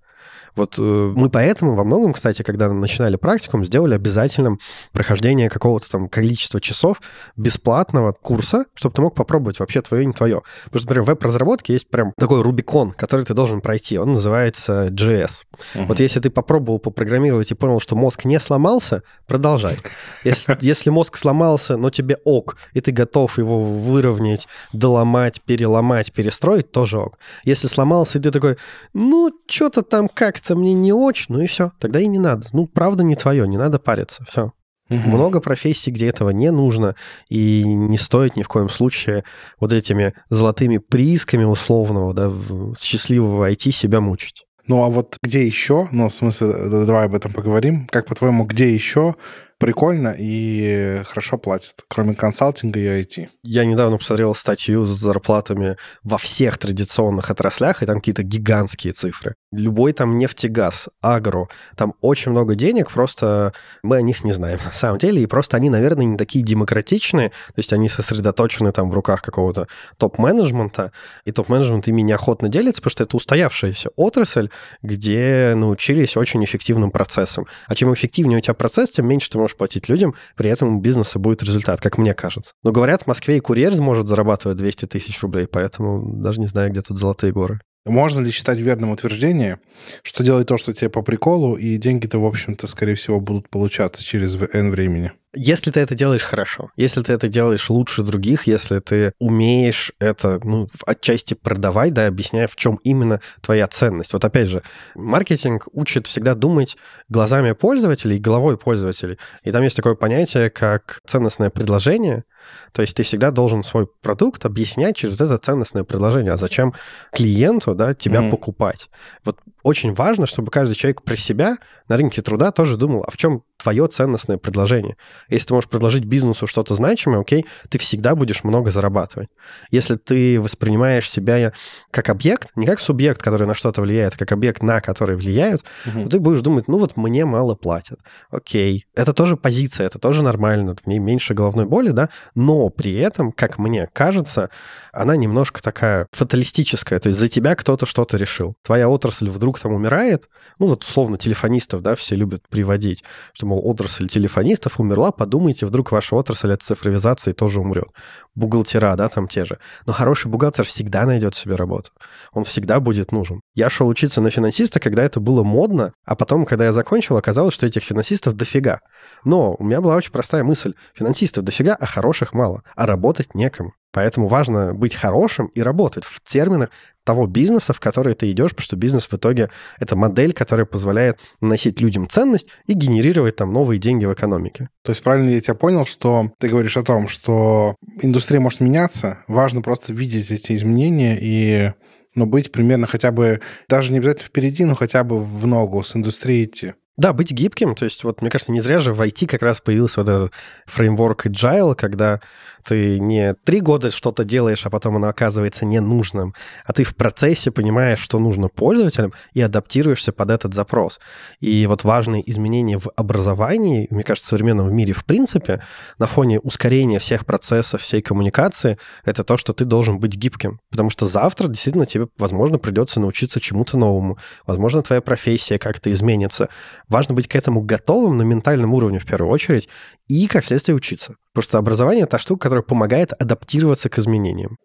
Вот э, мы поэтому во многом, кстати, когда начинали практикум, сделали обязательным прохождение какого-то там количества часов бесплатного курса, чтобы ты мог попробовать вообще твое и не твое. Потому что, например, в веб-разработке есть прям такой Рубикон, который ты должен пройти. Он называется JS. Угу. Вот если ты попробовал попрограммировать и понял, что мозг не сломался, продолжай. Если, если мозг сломался, но тебе ок, и ты готов его выровнять, доломать, переломать, перестроить, тоже ок. Если сломался, и ты такой, ну, что-то там как-то как-то мне не очень, ну и все, тогда и не надо. Ну, правда не твое, не надо париться, все. Угу. Много профессий, где этого не нужно, и не стоит ни в коем случае вот этими золотыми приисками условного, да, счастливого IT себя мучить. Ну а вот где еще, ну в смысле, давай об этом поговорим, как по-твоему, где еще прикольно и хорошо платят, кроме консалтинга и IT. Я недавно посмотрел статью с зарплатами во всех традиционных отраслях, и там какие-то гигантские цифры. Любой там нефтегаз, агро, там очень много денег, просто мы о них не знаем на самом деле, и просто они, наверное, не такие демократичные, то есть они сосредоточены там в руках какого-то топ-менеджмента, и топ-менеджмент ими неохотно делится, потому что это устоявшаяся отрасль, где научились очень эффективным процессам. А чем эффективнее у тебя процесс, тем меньше ты можешь можешь платить людям, при этом у бизнеса будет результат, как мне кажется. Но говорят, в Москве и курьер может зарабатывать 200 тысяч рублей, поэтому даже не знаю, где тут золотые горы. Можно ли считать верным утверждение, что делай то, что тебе по приколу, и деньги-то, в общем-то, скорее всего, будут получаться через N времени? Если ты это делаешь хорошо, если ты это делаешь лучше других, если ты умеешь это, ну, отчасти продавать, да, объясняя, в чем именно твоя ценность. Вот опять же, маркетинг учит всегда думать глазами пользователей и головой пользователей. И там есть такое понятие, как ценностное предложение, то есть ты всегда должен свой продукт объяснять через это ценностное предложение. А зачем клиенту да, тебя mm-hmm. покупать? Вот очень важно, чтобы каждый человек про себя на рынке труда тоже думал, а в чем твое ценностное предложение. Если ты можешь предложить бизнесу что-то значимое, окей, ты всегда будешь много зарабатывать. Если ты воспринимаешь себя как объект, не как субъект, который на что-то влияет, а как объект, на который влияют, угу. то ты будешь думать, ну вот мне мало платят. Окей, это тоже позиция, это тоже нормально, в ней меньше головной боли, да, но при этом, как мне кажется, она немножко такая фаталистическая, то есть за тебя кто-то что-то решил. Твоя отрасль вдруг там умирает, ну вот условно телефонистов, да, все любят приводить, что мол, отрасль телефонистов умерла, подумайте, вдруг ваша отрасль от цифровизации тоже умрет. Бухгалтера, да, там те же. Но хороший бухгалтер всегда найдет себе работу. Он всегда будет нужен. Я шел учиться на финансиста, когда это было модно, а потом, когда я закончил, оказалось, что этих финансистов дофига. Но у меня была очень простая мысль. Финансистов дофига, а хороших мало, а работать некому. Поэтому важно быть хорошим и работать в терминах того бизнеса, в который ты идешь, потому что бизнес в итоге — это модель, которая позволяет носить людям ценность и генерировать там новые деньги в экономике. То есть правильно я тебя понял, что ты говоришь о том, что индустрия может меняться, важно просто видеть эти изменения и но ну, быть примерно хотя бы, даже не обязательно впереди, но хотя бы в ногу с индустрией идти. Да, быть гибким, то есть вот, мне кажется, не зря же в IT как раз появился вот этот фреймворк Agile, когда ты не три года что-то делаешь, а потом оно оказывается ненужным, а ты в процессе понимаешь, что нужно пользователям, и адаптируешься под этот запрос. И вот важные изменения в образовании, мне кажется, в современном мире в принципе, на фоне ускорения всех процессов, всей коммуникации, это то, что ты должен быть гибким. Потому что завтра действительно тебе, возможно, придется научиться чему-то новому. Возможно, твоя профессия как-то изменится. Важно быть к этому готовым на ментальном уровне в первую очередь и, как следствие, учиться. Потому что образование — та штука, которая помогает адаптироваться к изменениям.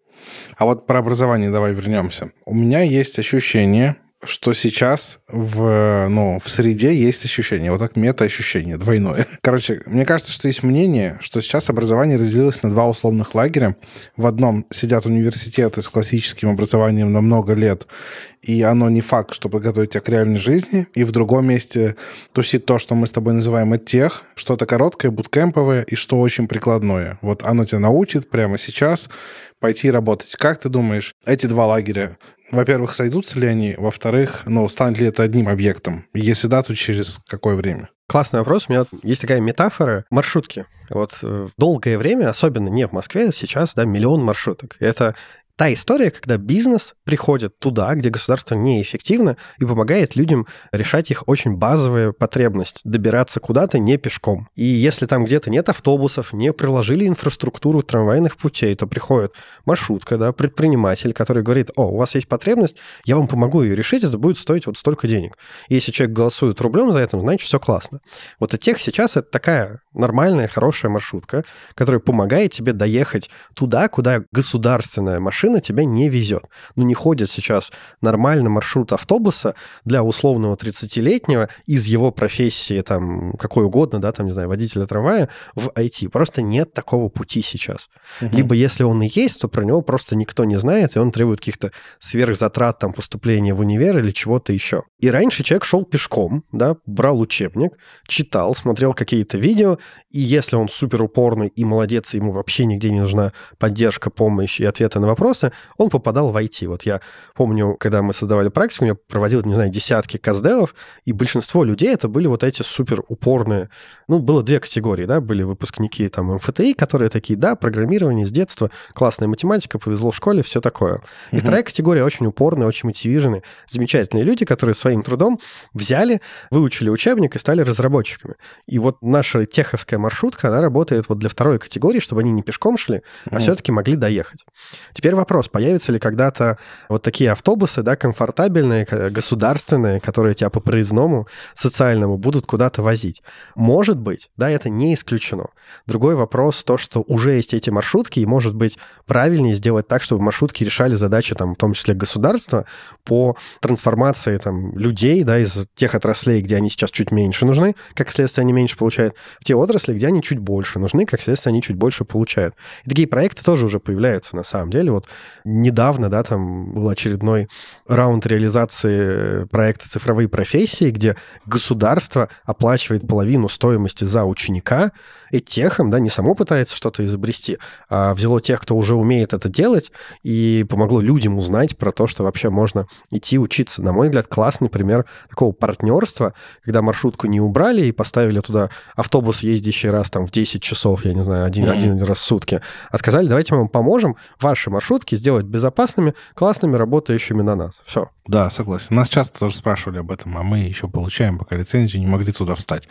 А вот про образование давай вернемся. У меня есть ощущение, что сейчас в, ну, в среде есть ощущение, вот так мета-ощущение двойное. Короче, мне кажется, что есть мнение, что сейчас образование разделилось на два условных лагеря. В одном сидят университеты с классическим образованием на много лет, и оно не факт, что подготовит тебя к реальной жизни. И в другом месте тусит то, что мы с тобой называем от тех, что-то короткое, буткемповое, и что очень прикладное. Вот оно тебя научит прямо сейчас пойти работать. Как ты думаешь, эти два лагеря во-первых, сойдутся ли они, во-вторых, ну, станет ли это одним объектом? Если да, то через какое время? Классный вопрос. У меня есть такая метафора маршрутки. Вот э, долгое время, особенно не в Москве, сейчас, да, миллион маршруток. это та история, когда бизнес приходит туда, где государство неэффективно и помогает людям решать их очень базовые потребности, добираться куда-то не пешком. И если там где-то нет автобусов, не приложили инфраструктуру трамвайных путей, то приходит маршрутка, да, предприниматель, который говорит, о, у вас есть потребность, я вам помогу ее решить, это будет стоить вот столько денег. И если человек голосует рублем за это, ну, значит, все классно. Вот от тех сейчас это такая нормальная, хорошая маршрутка, которая помогает тебе доехать туда, куда государственная машина машина, тебя не везет. Ну, не ходит сейчас нормально маршрут автобуса для условного 30-летнего из его профессии, там, какой угодно, да, там, не знаю, водителя трамвая в IT. Просто нет такого пути сейчас. Угу. Либо если он и есть, то про него просто никто не знает, и он требует каких-то сверхзатрат, там, поступления в универ или чего-то еще. И раньше человек шел пешком, да, брал учебник, читал, смотрел какие-то видео, и если он супер упорный и молодец, ему вообще нигде не нужна поддержка, помощь и ответы на вопросы, он попадал в IT. Вот я помню, когда мы создавали практику, я проводил, не знаю, десятки каздевов, и большинство людей это были вот эти супер упорные ну, было две категории, да, были выпускники там МФТИ, которые такие, да, программирование с детства, классная математика, повезло в школе, все такое. И mm-hmm. вторая категория очень упорные, очень мотивированные, замечательные люди, которые своим трудом взяли, выучили учебник и стали разработчиками. И вот наша теховская маршрутка, она работает вот для второй категории, чтобы они не пешком шли, mm-hmm. а все-таки могли доехать. Теперь вопрос, появятся ли когда-то вот такие автобусы, да, комфортабельные, государственные, которые тебя по проездному социальному будут куда-то возить? Может может быть, да, это не исключено. Другой вопрос то, что уже есть эти маршрутки, и может быть правильнее сделать так, чтобы маршрутки решали задачи, там, в том числе государства, по трансформации там, людей да, из тех отраслей, где они сейчас чуть меньше нужны, как следствие они меньше получают, в те отрасли, где они чуть больше нужны, как следствие они чуть больше получают. И такие проекты тоже уже появляются на самом деле. Вот недавно, да, там был очередной раунд реализации э, проекта «Цифровые профессии», где государство оплачивает половину стоимости стоимости за ученика, и техом, да, не само пытается что-то изобрести, а взяло тех, кто уже умеет это делать, и помогло людям узнать про то, что вообще можно идти учиться. На мой взгляд, классный пример такого партнерства, когда маршрутку не убрали и поставили туда автобус, ездящий раз там в 10 часов, я не знаю, один, один раз в сутки, а сказали, давайте мы вам поможем ваши маршрутки сделать безопасными, классными, работающими на нас. Все. Да, согласен. Нас часто тоже спрашивали об этом, а мы еще получаем пока лицензию, не могли туда встать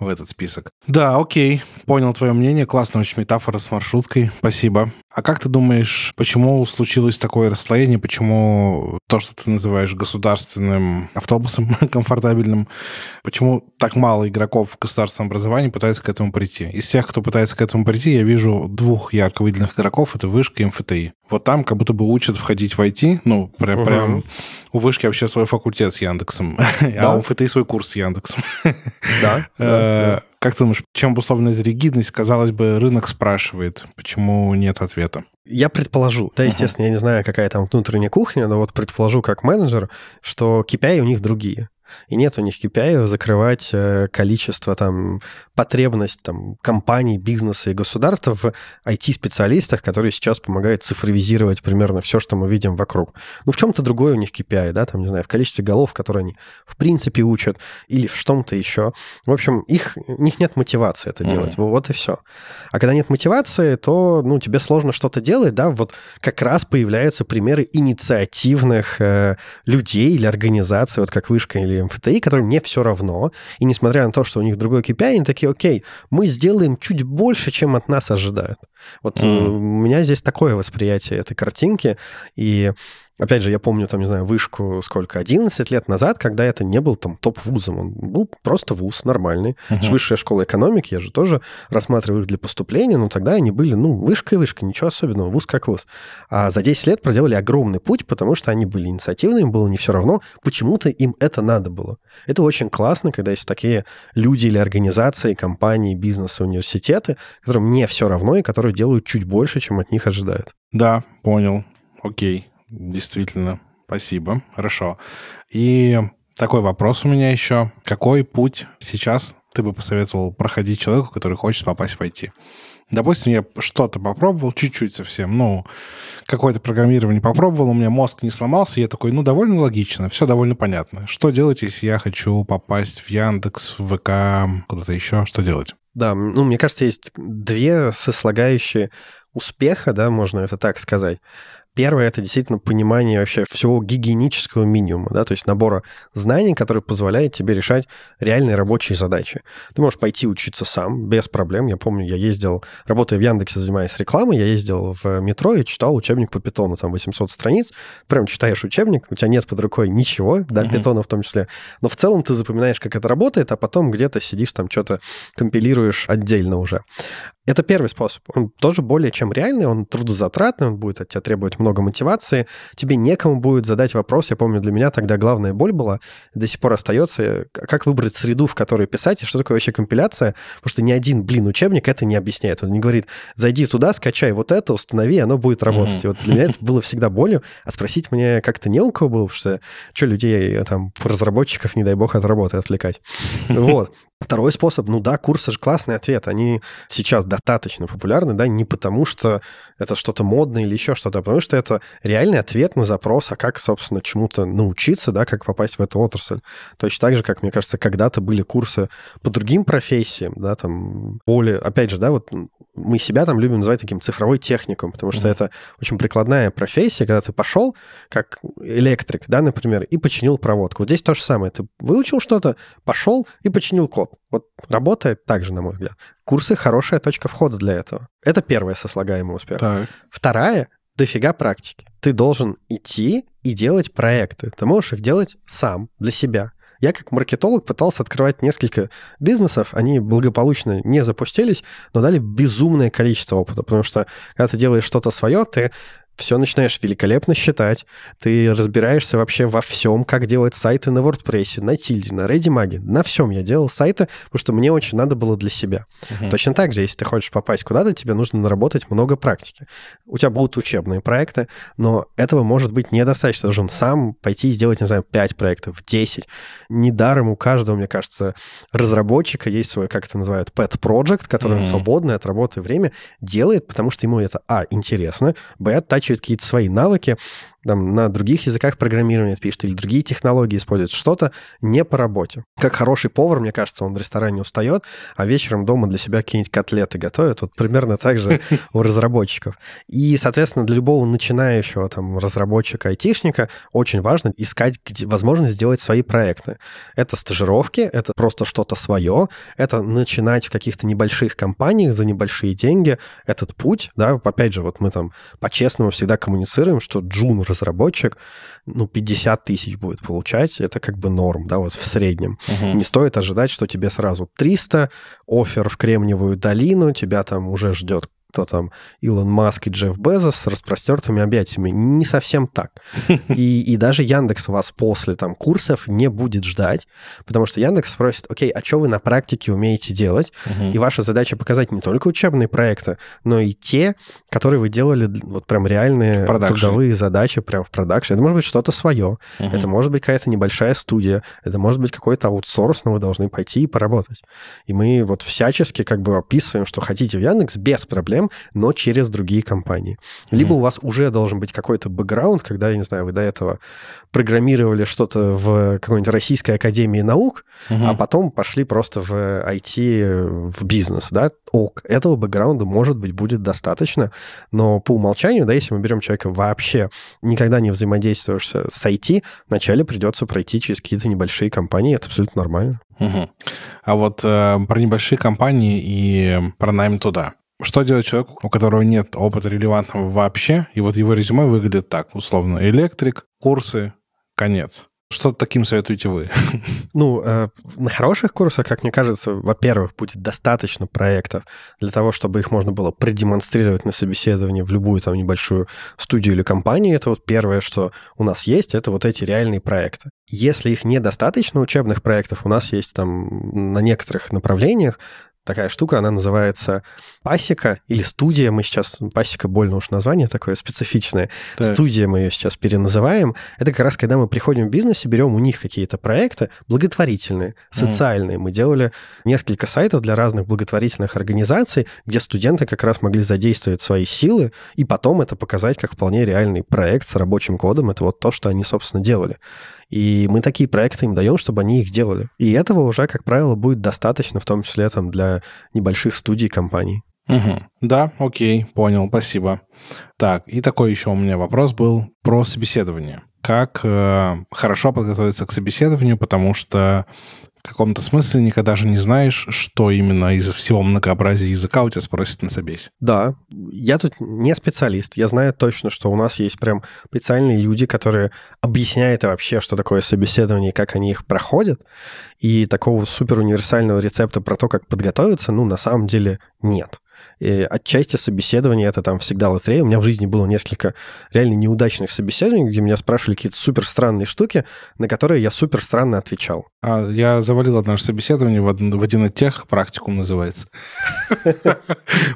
в этот список. Да, окей, понял твое мнение. Классная очень метафора с маршруткой. Спасибо. А как ты думаешь, почему случилось такое расслоение? Почему то, что ты называешь государственным автобусом комфортабельным, почему так мало игроков в государственном образовании пытаются к этому прийти? Из всех, кто пытается к этому прийти, я вижу двух ярко выделенных игроков. Это Вышка и МФТИ. Вот там как будто бы учат входить в IT. Ну, прям, угу. прям у Вышки вообще свой факультет с Яндексом. Да? А у МФТИ свой курс с Яндексом. Да. Э, да. Да. Как ты думаешь, чем обусловлена эта ригидность? Казалось бы, рынок спрашивает, почему нет ответа. Я предположу, да, естественно, uh-huh. я не знаю, какая там внутренняя кухня, но вот предположу как менеджер, что KPI у них другие. И нет у них KPI закрывать э, количество там потребность там компаний, бизнеса и государства в IT-специалистах, которые сейчас помогают цифровизировать примерно все, что мы видим вокруг. Ну, в чем-то другое у них KPI, да, там, не знаю, в количестве голов, которые они в принципе учат, или в чем-то еще. В общем, их, у них нет мотивации это mm-hmm. делать. Вот и все. А когда нет мотивации, то, ну, тебе сложно что-то делать, да, вот как раз появляются примеры инициативных э, людей или организаций, вот как Вышка или или МФТИ, которым мне все равно, и несмотря на то, что у них другой KPI, они такие, окей, мы сделаем чуть больше, чем от нас ожидают. Вот mm. у меня здесь такое восприятие этой картинки, и Опять же, я помню, там, не знаю, вышку сколько, 11 лет назад, когда это не был там топ-вузом, он был просто вуз нормальный. Uh-huh. Высшая школа экономики, я же тоже рассматриваю их для поступления, но тогда они были, ну, вышка и вышка, ничего особенного, вуз как вуз. А за 10 лет проделали огромный путь, потому что они были инициативны, им было не все равно, почему-то им это надо было. Это очень классно, когда есть такие люди или организации, компании, бизнесы, университеты, которым не все равно и которые делают чуть больше, чем от них ожидают. Да, понял. Окей действительно. Спасибо. Хорошо. И такой вопрос у меня еще. Какой путь сейчас ты бы посоветовал проходить человеку, который хочет попасть в IT? Допустим, я что-то попробовал, чуть-чуть совсем, ну, какое-то программирование попробовал, у меня мозг не сломался, я такой, ну, довольно логично, все довольно понятно. Что делать, если я хочу попасть в Яндекс, в ВК, куда-то еще, что делать? Да, ну, мне кажется, есть две сослагающие успеха, да, можно это так сказать. Первое — это действительно понимание вообще всего гигиенического минимума, да, то есть набора знаний, которые позволяют тебе решать реальные рабочие задачи. Ты можешь пойти учиться сам, без проблем. Я помню, я ездил, работая в Яндексе, занимаясь рекламой, я ездил в метро и читал учебник по питону, там 800 страниц. Прям читаешь учебник, у тебя нет под рукой ничего, да, угу. питона в том числе. Но в целом ты запоминаешь, как это работает, а потом где-то сидишь там что-то компилируешь отдельно уже. Это первый способ. Он тоже более чем реальный, он трудозатратный, он будет от тебя требовать много мотивации. Тебе некому будет задать вопрос. Я помню, для меня тогда главная боль была, до сих пор остается, как выбрать среду, в которой писать, и что такое вообще компиляция, потому что ни один, блин, учебник это не объясняет. Он не говорит, зайди туда, скачай вот это, установи, оно будет работать. Mm-hmm. И вот для меня это было всегда болью, а спросить мне как-то не у кого было, потому что что людей, э, там, разработчиков, не дай бог, от работы отвлекать. Вот. Второй способ, ну да, курсы же классный ответ. Они сейчас достаточно популярны, да, не потому что это что-то модное или еще что-то, а потому что это реальный ответ на запрос, а как, собственно, чему-то научиться, да, как попасть в эту отрасль. Точно так же, как, мне кажется, когда-то были курсы по другим профессиям, да, там, более, опять же, да, вот мы себя там любим называть таким цифровой техником, потому что mm-hmm. это очень прикладная профессия, когда ты пошел как электрик, да, например, и починил проводку. Вот здесь то же самое. Ты выучил что-то, пошел и починил код. Вот работает так же, на мой взгляд. Курсы — хорошая точка входа для этого. Это первое сослагаемое успех. Так. Вторая — дофига практики. Ты должен идти и делать проекты. Ты можешь их делать сам, для себя. Я как маркетолог пытался открывать несколько бизнесов, они благополучно не запустились, но дали безумное количество опыта, потому что когда ты делаешь что-то свое, ты все начинаешь великолепно считать, ты разбираешься вообще во всем, как делать сайты на WordPress, на Tilde, на Ready на всем я делал сайты, потому что мне очень надо было для себя. Uh-huh. Точно так же, если ты хочешь попасть куда-то, тебе нужно наработать много практики. У тебя будут учебные проекты, но этого может быть недостаточно. Ты должен сам пойти и сделать, не знаю, 5 проектов, 10. Недаром у каждого, мне кажется, разработчика есть свой, как это называют, pet project, который uh-huh. он свободное от работы время делает, потому что ему это, а, интересно, б, тач прокачивает какие-то свои навыки, там, на других языках программирования пишет или другие технологии использует, что-то не по работе. Как хороший повар, мне кажется, он в ресторане устает, а вечером дома для себя какие-нибудь котлеты готовит. Вот примерно так же у разработчиков. И, соответственно, для любого начинающего там разработчика, айтишника очень важно искать возможность сделать свои проекты. Это стажировки, это просто что-то свое, это начинать в каких-то небольших компаниях за небольшие деньги этот путь, да, опять же, вот мы там по-честному всегда коммуницируем, что джун разработчик, ну, 50 тысяч будет получать, это как бы норм, да, вот в среднем. Угу. Не стоит ожидать, что тебе сразу 300, офер в Кремниевую долину, тебя там уже ждет кто там, Илон Маск и Джефф Безос с распростертыми объятиями. Не совсем так. И, и даже Яндекс вас после там курсов не будет ждать, потому что Яндекс спросит, окей, а что вы на практике умеете делать? Угу. И ваша задача показать не только учебные проекты, но и те, которые вы делали вот прям реальные трудовые задачи прям в продакшн. Это может быть что-то свое, угу. это может быть какая-то небольшая студия, это может быть какой-то аутсорс, но вы должны пойти и поработать. И мы вот всячески как бы описываем, что хотите в Яндекс без проблем, но через другие компании. Либо mm у вас уже должен быть какой-то бэкграунд, когда, я не знаю, вы до этого программировали что-то в какой-нибудь Российской Академии Наук, mm-hmm. а потом пошли просто в IT, в бизнес, да, ок, этого бэкграунда, может быть, будет достаточно, но по умолчанию, да, если мы берем человека вообще, никогда не взаимодействуешь с IT, вначале придется пройти через какие-то небольшие компании, это абсолютно нормально. Угу. А вот э, про небольшие компании и про найм туда. Что делать человеку, у которого нет опыта релевантного вообще, и вот его резюме выглядит так, условно, электрик, курсы, конец. Что таким советуете вы? Ну, э, на хороших курсах, как мне кажется, во-первых, будет достаточно проектов для того, чтобы их можно было продемонстрировать на собеседовании в любую там небольшую студию или компанию. Это вот первое, что у нас есть, это вот эти реальные проекты. Если их недостаточно, учебных проектов у нас есть там на некоторых направлениях, такая штука, она называется «Пасека» или «Студия». Мы сейчас... Ну, «Пасека» больно уж название такое специфичное. Так. «Студия» мы ее сейчас переназываем. Это как раз когда мы приходим в бизнес и берем у них какие-то проекты благотворительные, социальные. Mm. Мы делали несколько сайтов для разных благотворительных организаций, где студенты как раз могли задействовать свои силы и потом это показать как вполне реальный проект с рабочим кодом. Это вот то, что они, собственно, делали. И мы такие проекты им даем, чтобы они их делали. И этого уже, как правило, будет достаточно, в том числе там, для небольших студий компаний. Угу. Да, окей, понял, спасибо. Так, и такой еще у меня вопрос был про собеседование. Как э, хорошо подготовиться к собеседованию, потому что каком-то смысле никогда же не знаешь, что именно из всего многообразия языка у тебя спросят на собесе. Да, я тут не специалист. Я знаю точно, что у нас есть прям специальные люди, которые объясняют вообще, что такое собеседование, как они их проходят. И такого супер универсального рецепта про то, как подготовиться, ну, на самом деле нет. И э, отчасти собеседование это там всегда лотерея. У меня в жизни было несколько реально неудачных собеседований, где меня спрашивали какие-то супер странные штуки, на которые я супер странно отвечал. А, я завалил одно собеседование в, один, из тех, практикум называется.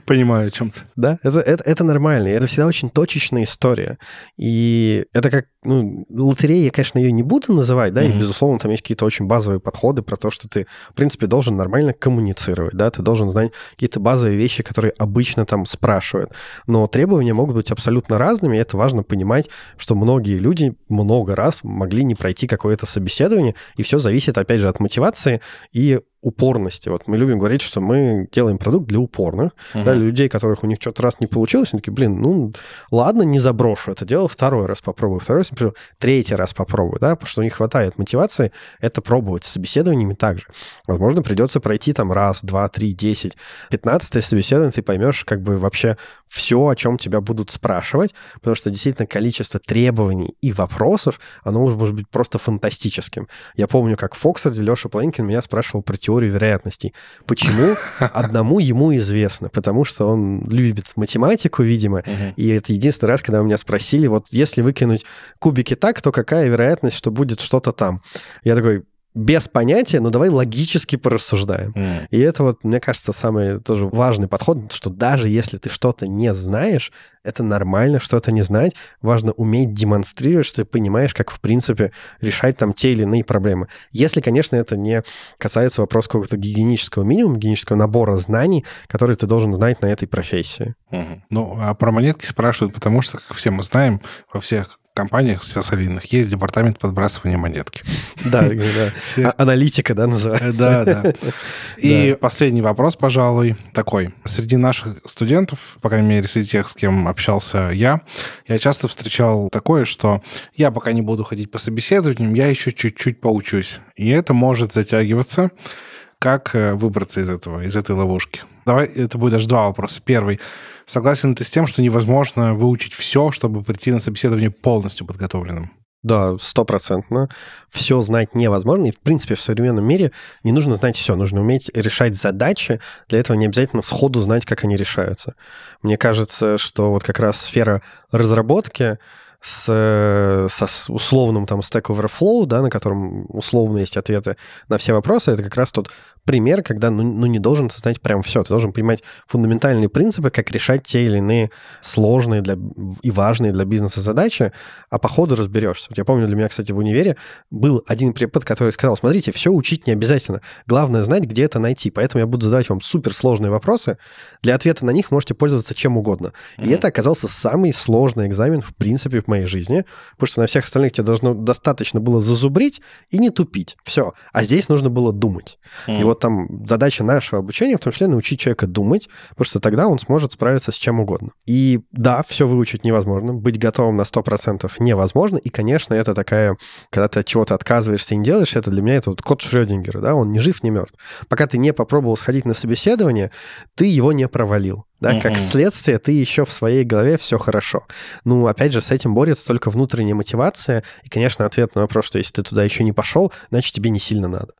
Понимаю о чем-то. Да, это, это, это нормально. Это всегда очень точечная история. И это как ну, лотереей я, конечно, ее не буду называть, да, mm-hmm. и, безусловно, там есть какие-то очень базовые подходы про то, что ты, в принципе, должен нормально коммуницировать, да, ты должен знать какие-то базовые вещи, которые обычно там спрашивают. Но требования могут быть абсолютно разными, и это важно понимать, что многие люди много раз могли не пройти какое-то собеседование, и все зависит, опять же, от мотивации и упорности. Вот мы любим говорить, что мы делаем продукт для упорных, угу. да, для людей, которых у них что-то раз не получилось, они такие, блин, ну ладно, не заброшу это дело, второй раз попробую, второй раз, например, третий раз попробую, да, потому что у них хватает мотивации это пробовать. С собеседованиями также. Возможно, придется пройти там раз, два, три, десять, пятнадцатое собеседование, ты поймешь, как бы вообще все, о чем тебя будут спрашивать, потому что действительно количество требований и вопросов, оно уже может быть просто фантастическим. Я помню, как в Оксфорде Леша Планкин меня спрашивал про теорию вероятностей. Почему? Одному ему известно, потому что он любит математику, видимо, угу. и это единственный раз, когда меня спросили, вот если выкинуть кубики так, то какая вероятность, что будет что-то там? Я такой, без понятия, но давай логически порассуждаем. Mm. И это вот, мне кажется, самый тоже важный подход, что даже если ты что-то не знаешь, это нормально что-то не знать. Важно уметь демонстрировать, что ты понимаешь, как, в принципе, решать там те или иные проблемы. Если, конечно, это не касается вопроса какого-то гигиенического минимума, гигиенического набора знаний, которые ты должен знать на этой профессии. mm Ну, а про монетки спрашивают, потому что, как все мы знаем, во всех компаниях солидных есть департамент подбрасывания монетки. Да, а, аналитика, да, называется. Да, да. И последний вопрос, пожалуй, такой. Среди наших студентов, по крайней мере, среди тех, с кем общался я, я часто встречал такое, что я пока не буду ходить по собеседованиям, я еще чуть-чуть поучусь. И это может затягиваться. Как э, выбраться из этого, из этой ловушки? Давай, это будет даже два вопроса. Первый. Согласен ты с тем, что невозможно выучить все, чтобы прийти на собеседование полностью подготовленным? Да, стопроцентно. Все знать невозможно. И, в принципе, в современном мире не нужно знать все. Нужно уметь решать задачи. Для этого не обязательно сходу знать, как они решаются. Мне кажется, что вот как раз сфера разработки — с, э, со условным там Stack Overflow, да, на котором условно есть ответы на все вопросы, это как раз тот пример, когда ну, ну не должен составить прям все. Ты должен понимать фундаментальные принципы, как решать те или иные сложные для, и важные для бизнеса задачи, а по ходу разберешься. Вот я помню, для меня, кстати, в универе был один препод, который сказал, смотрите, все учить не обязательно. Главное знать, где это найти. Поэтому я буду задавать вам суперсложные вопросы. Для ответа на них можете пользоваться чем угодно. И mm-hmm. это оказался самый сложный экзамен, в принципе, в моей жизни, потому что на всех остальных тебе должно достаточно было зазубрить и не тупить. Все. А здесь нужно было думать. Mm-hmm. И вот вот там задача нашего обучения в том числе научить человека думать, потому что тогда он сможет справиться с чем угодно. И да, все выучить невозможно, быть готовым на 100% невозможно, и, конечно, это такая, когда ты от чего-то отказываешься и не делаешь, это для меня это вот кот Шрёдингера, да, он не жив, не мертв. Пока ты не попробовал сходить на собеседование, ты его не провалил. Да, mm-hmm. как следствие, ты еще в своей голове все хорошо. Ну, опять же, с этим борется только внутренняя мотивация. И, конечно, ответ на вопрос, что если ты туда еще не пошел, значит, тебе не сильно надо.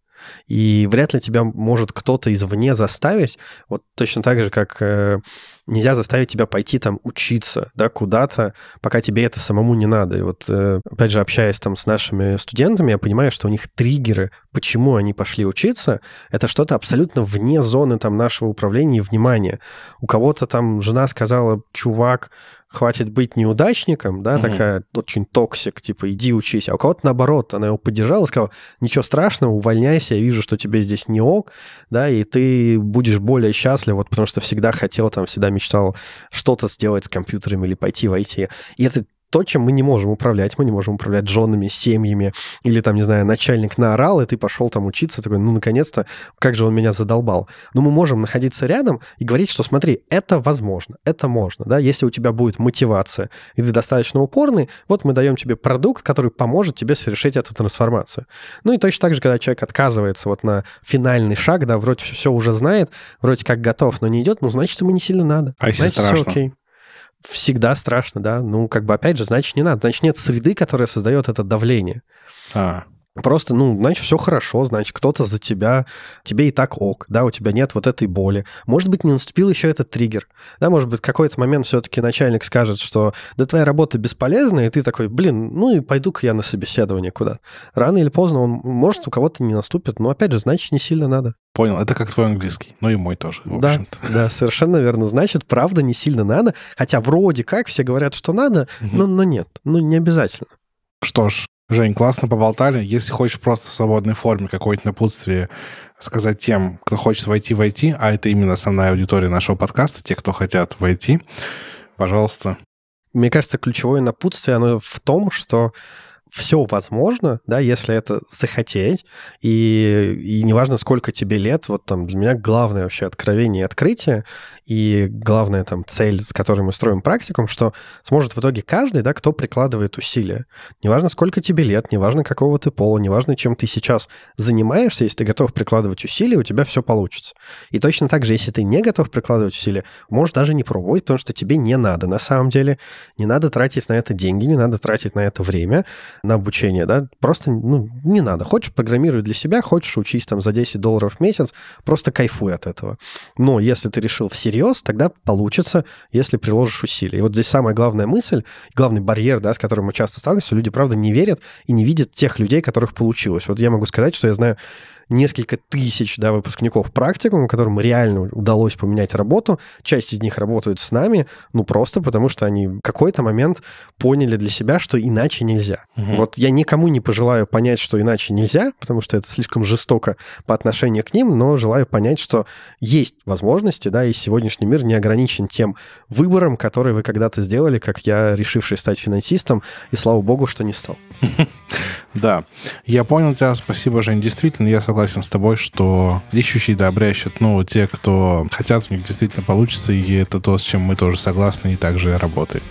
И вряд ли тебя может кто-то извне заставить, вот точно так же, как э, нельзя заставить тебя пойти там учиться, да, куда-то, пока тебе это самому не надо. И вот, э, опять же, общаясь там с нашими студентами, я понимаю, что у них триггеры, почему они пошли учиться, это что-то абсолютно вне зоны там нашего управления и внимания. У кого-то там жена сказала, чувак, хватит быть неудачником, да, угу. такая очень токсик, типа, иди учись. А у кого-то наоборот, она его поддержала, сказала, ничего страшного, увольняйся, я вижу, что тебе здесь не ок, да, и ты будешь более счастлив, вот потому что всегда хотел, там, всегда мечтал что-то сделать с компьютерами или пойти в IT. И это то, чем мы не можем управлять. Мы не можем управлять женами, семьями, или там, не знаю, начальник наорал, и ты пошел там учиться, такой, ну, наконец-то, как же он меня задолбал. Но мы можем находиться рядом и говорить, что смотри, это возможно, это можно, да, если у тебя будет мотивация, и ты достаточно упорный, вот мы даем тебе продукт, который поможет тебе совершить эту трансформацию. Ну и точно так же, когда человек отказывается вот на финальный шаг, да, вроде все, уже знает, вроде как готов, но не идет, ну, значит, ему не сильно надо. А если значит, страшно? все окей всегда страшно, да. Ну, как бы, опять же, значит, не надо. Значит, нет среды, которая создает это давление. А. Просто, ну, значит, все хорошо, значит, кто-то за тебя, тебе и так ок, да, у тебя нет вот этой боли. Может быть, не наступил еще этот триггер, да, может быть, какой-то момент все-таки начальник скажет, что да твоя работа бесполезна, и ты такой, блин, ну и пойду-ка я на собеседование куда. Рано или поздно он, может, у кого-то не наступит, но, опять же, значит, не сильно надо. Понял, это как твой английский, ну и мой тоже, в да, общем-то. Да, совершенно верно. Значит, правда, не сильно надо, хотя вроде как все говорят, что надо, но, но нет, ну не обязательно. Что ж, Жень, классно поболтали. Если хочешь просто в свободной форме какое-нибудь напутствие сказать тем, кто хочет войти в IT, а это именно основная аудитория нашего подкаста, те, кто хотят войти, пожалуйста. Мне кажется, ключевое напутствие, оно в том, что все возможно, да, если это захотеть, и, и неважно, сколько тебе лет, вот там для меня главное вообще откровение и открытие, и главная там цель, с которой мы строим практикум, что сможет в итоге каждый, да, кто прикладывает усилия. Неважно, сколько тебе лет, неважно, какого ты пола, неважно, чем ты сейчас занимаешься, если ты готов прикладывать усилия, у тебя все получится. И точно так же, если ты не готов прикладывать усилия, можешь даже не пробовать, потому что тебе не надо на самом деле, не надо тратить на это деньги, не надо тратить на это время, на обучение, да, просто, ну, не надо. Хочешь, программируй для себя, хочешь, учись там за 10 долларов в месяц, просто кайфуй от этого. Но если ты решил всерьез, тогда получится, если приложишь усилия. И вот здесь самая главная мысль, главный барьер, да, с которым мы часто сталкиваемся, люди, правда, не верят и не видят тех людей, которых получилось. Вот я могу сказать, что я знаю несколько тысяч да, выпускников практикум, которым реально удалось поменять работу. Часть из них работают с нами, ну просто потому, что они в какой-то момент поняли для себя, что иначе нельзя. Угу. Вот я никому не пожелаю понять, что иначе нельзя, потому что это слишком жестоко по отношению к ним, но желаю понять, что есть возможности, да, и сегодняшний мир не ограничен тем выбором, который вы когда-то сделали, как я, решивший стать финансистом, и слава богу, что не стал. Да, я понял тебя, спасибо, Жень. Действительно, я согласен согласен с тобой, что ищущие да обрящут, ну, те, кто хотят, у них действительно получится, и это то, с чем мы тоже согласны и также работаем.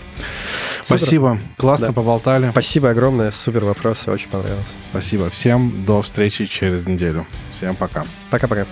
Супер. Спасибо, классно да. поболтали. Спасибо огромное, супер вопросы, очень понравилось. Спасибо всем, до встречи через неделю. Всем пока. Пока-пока.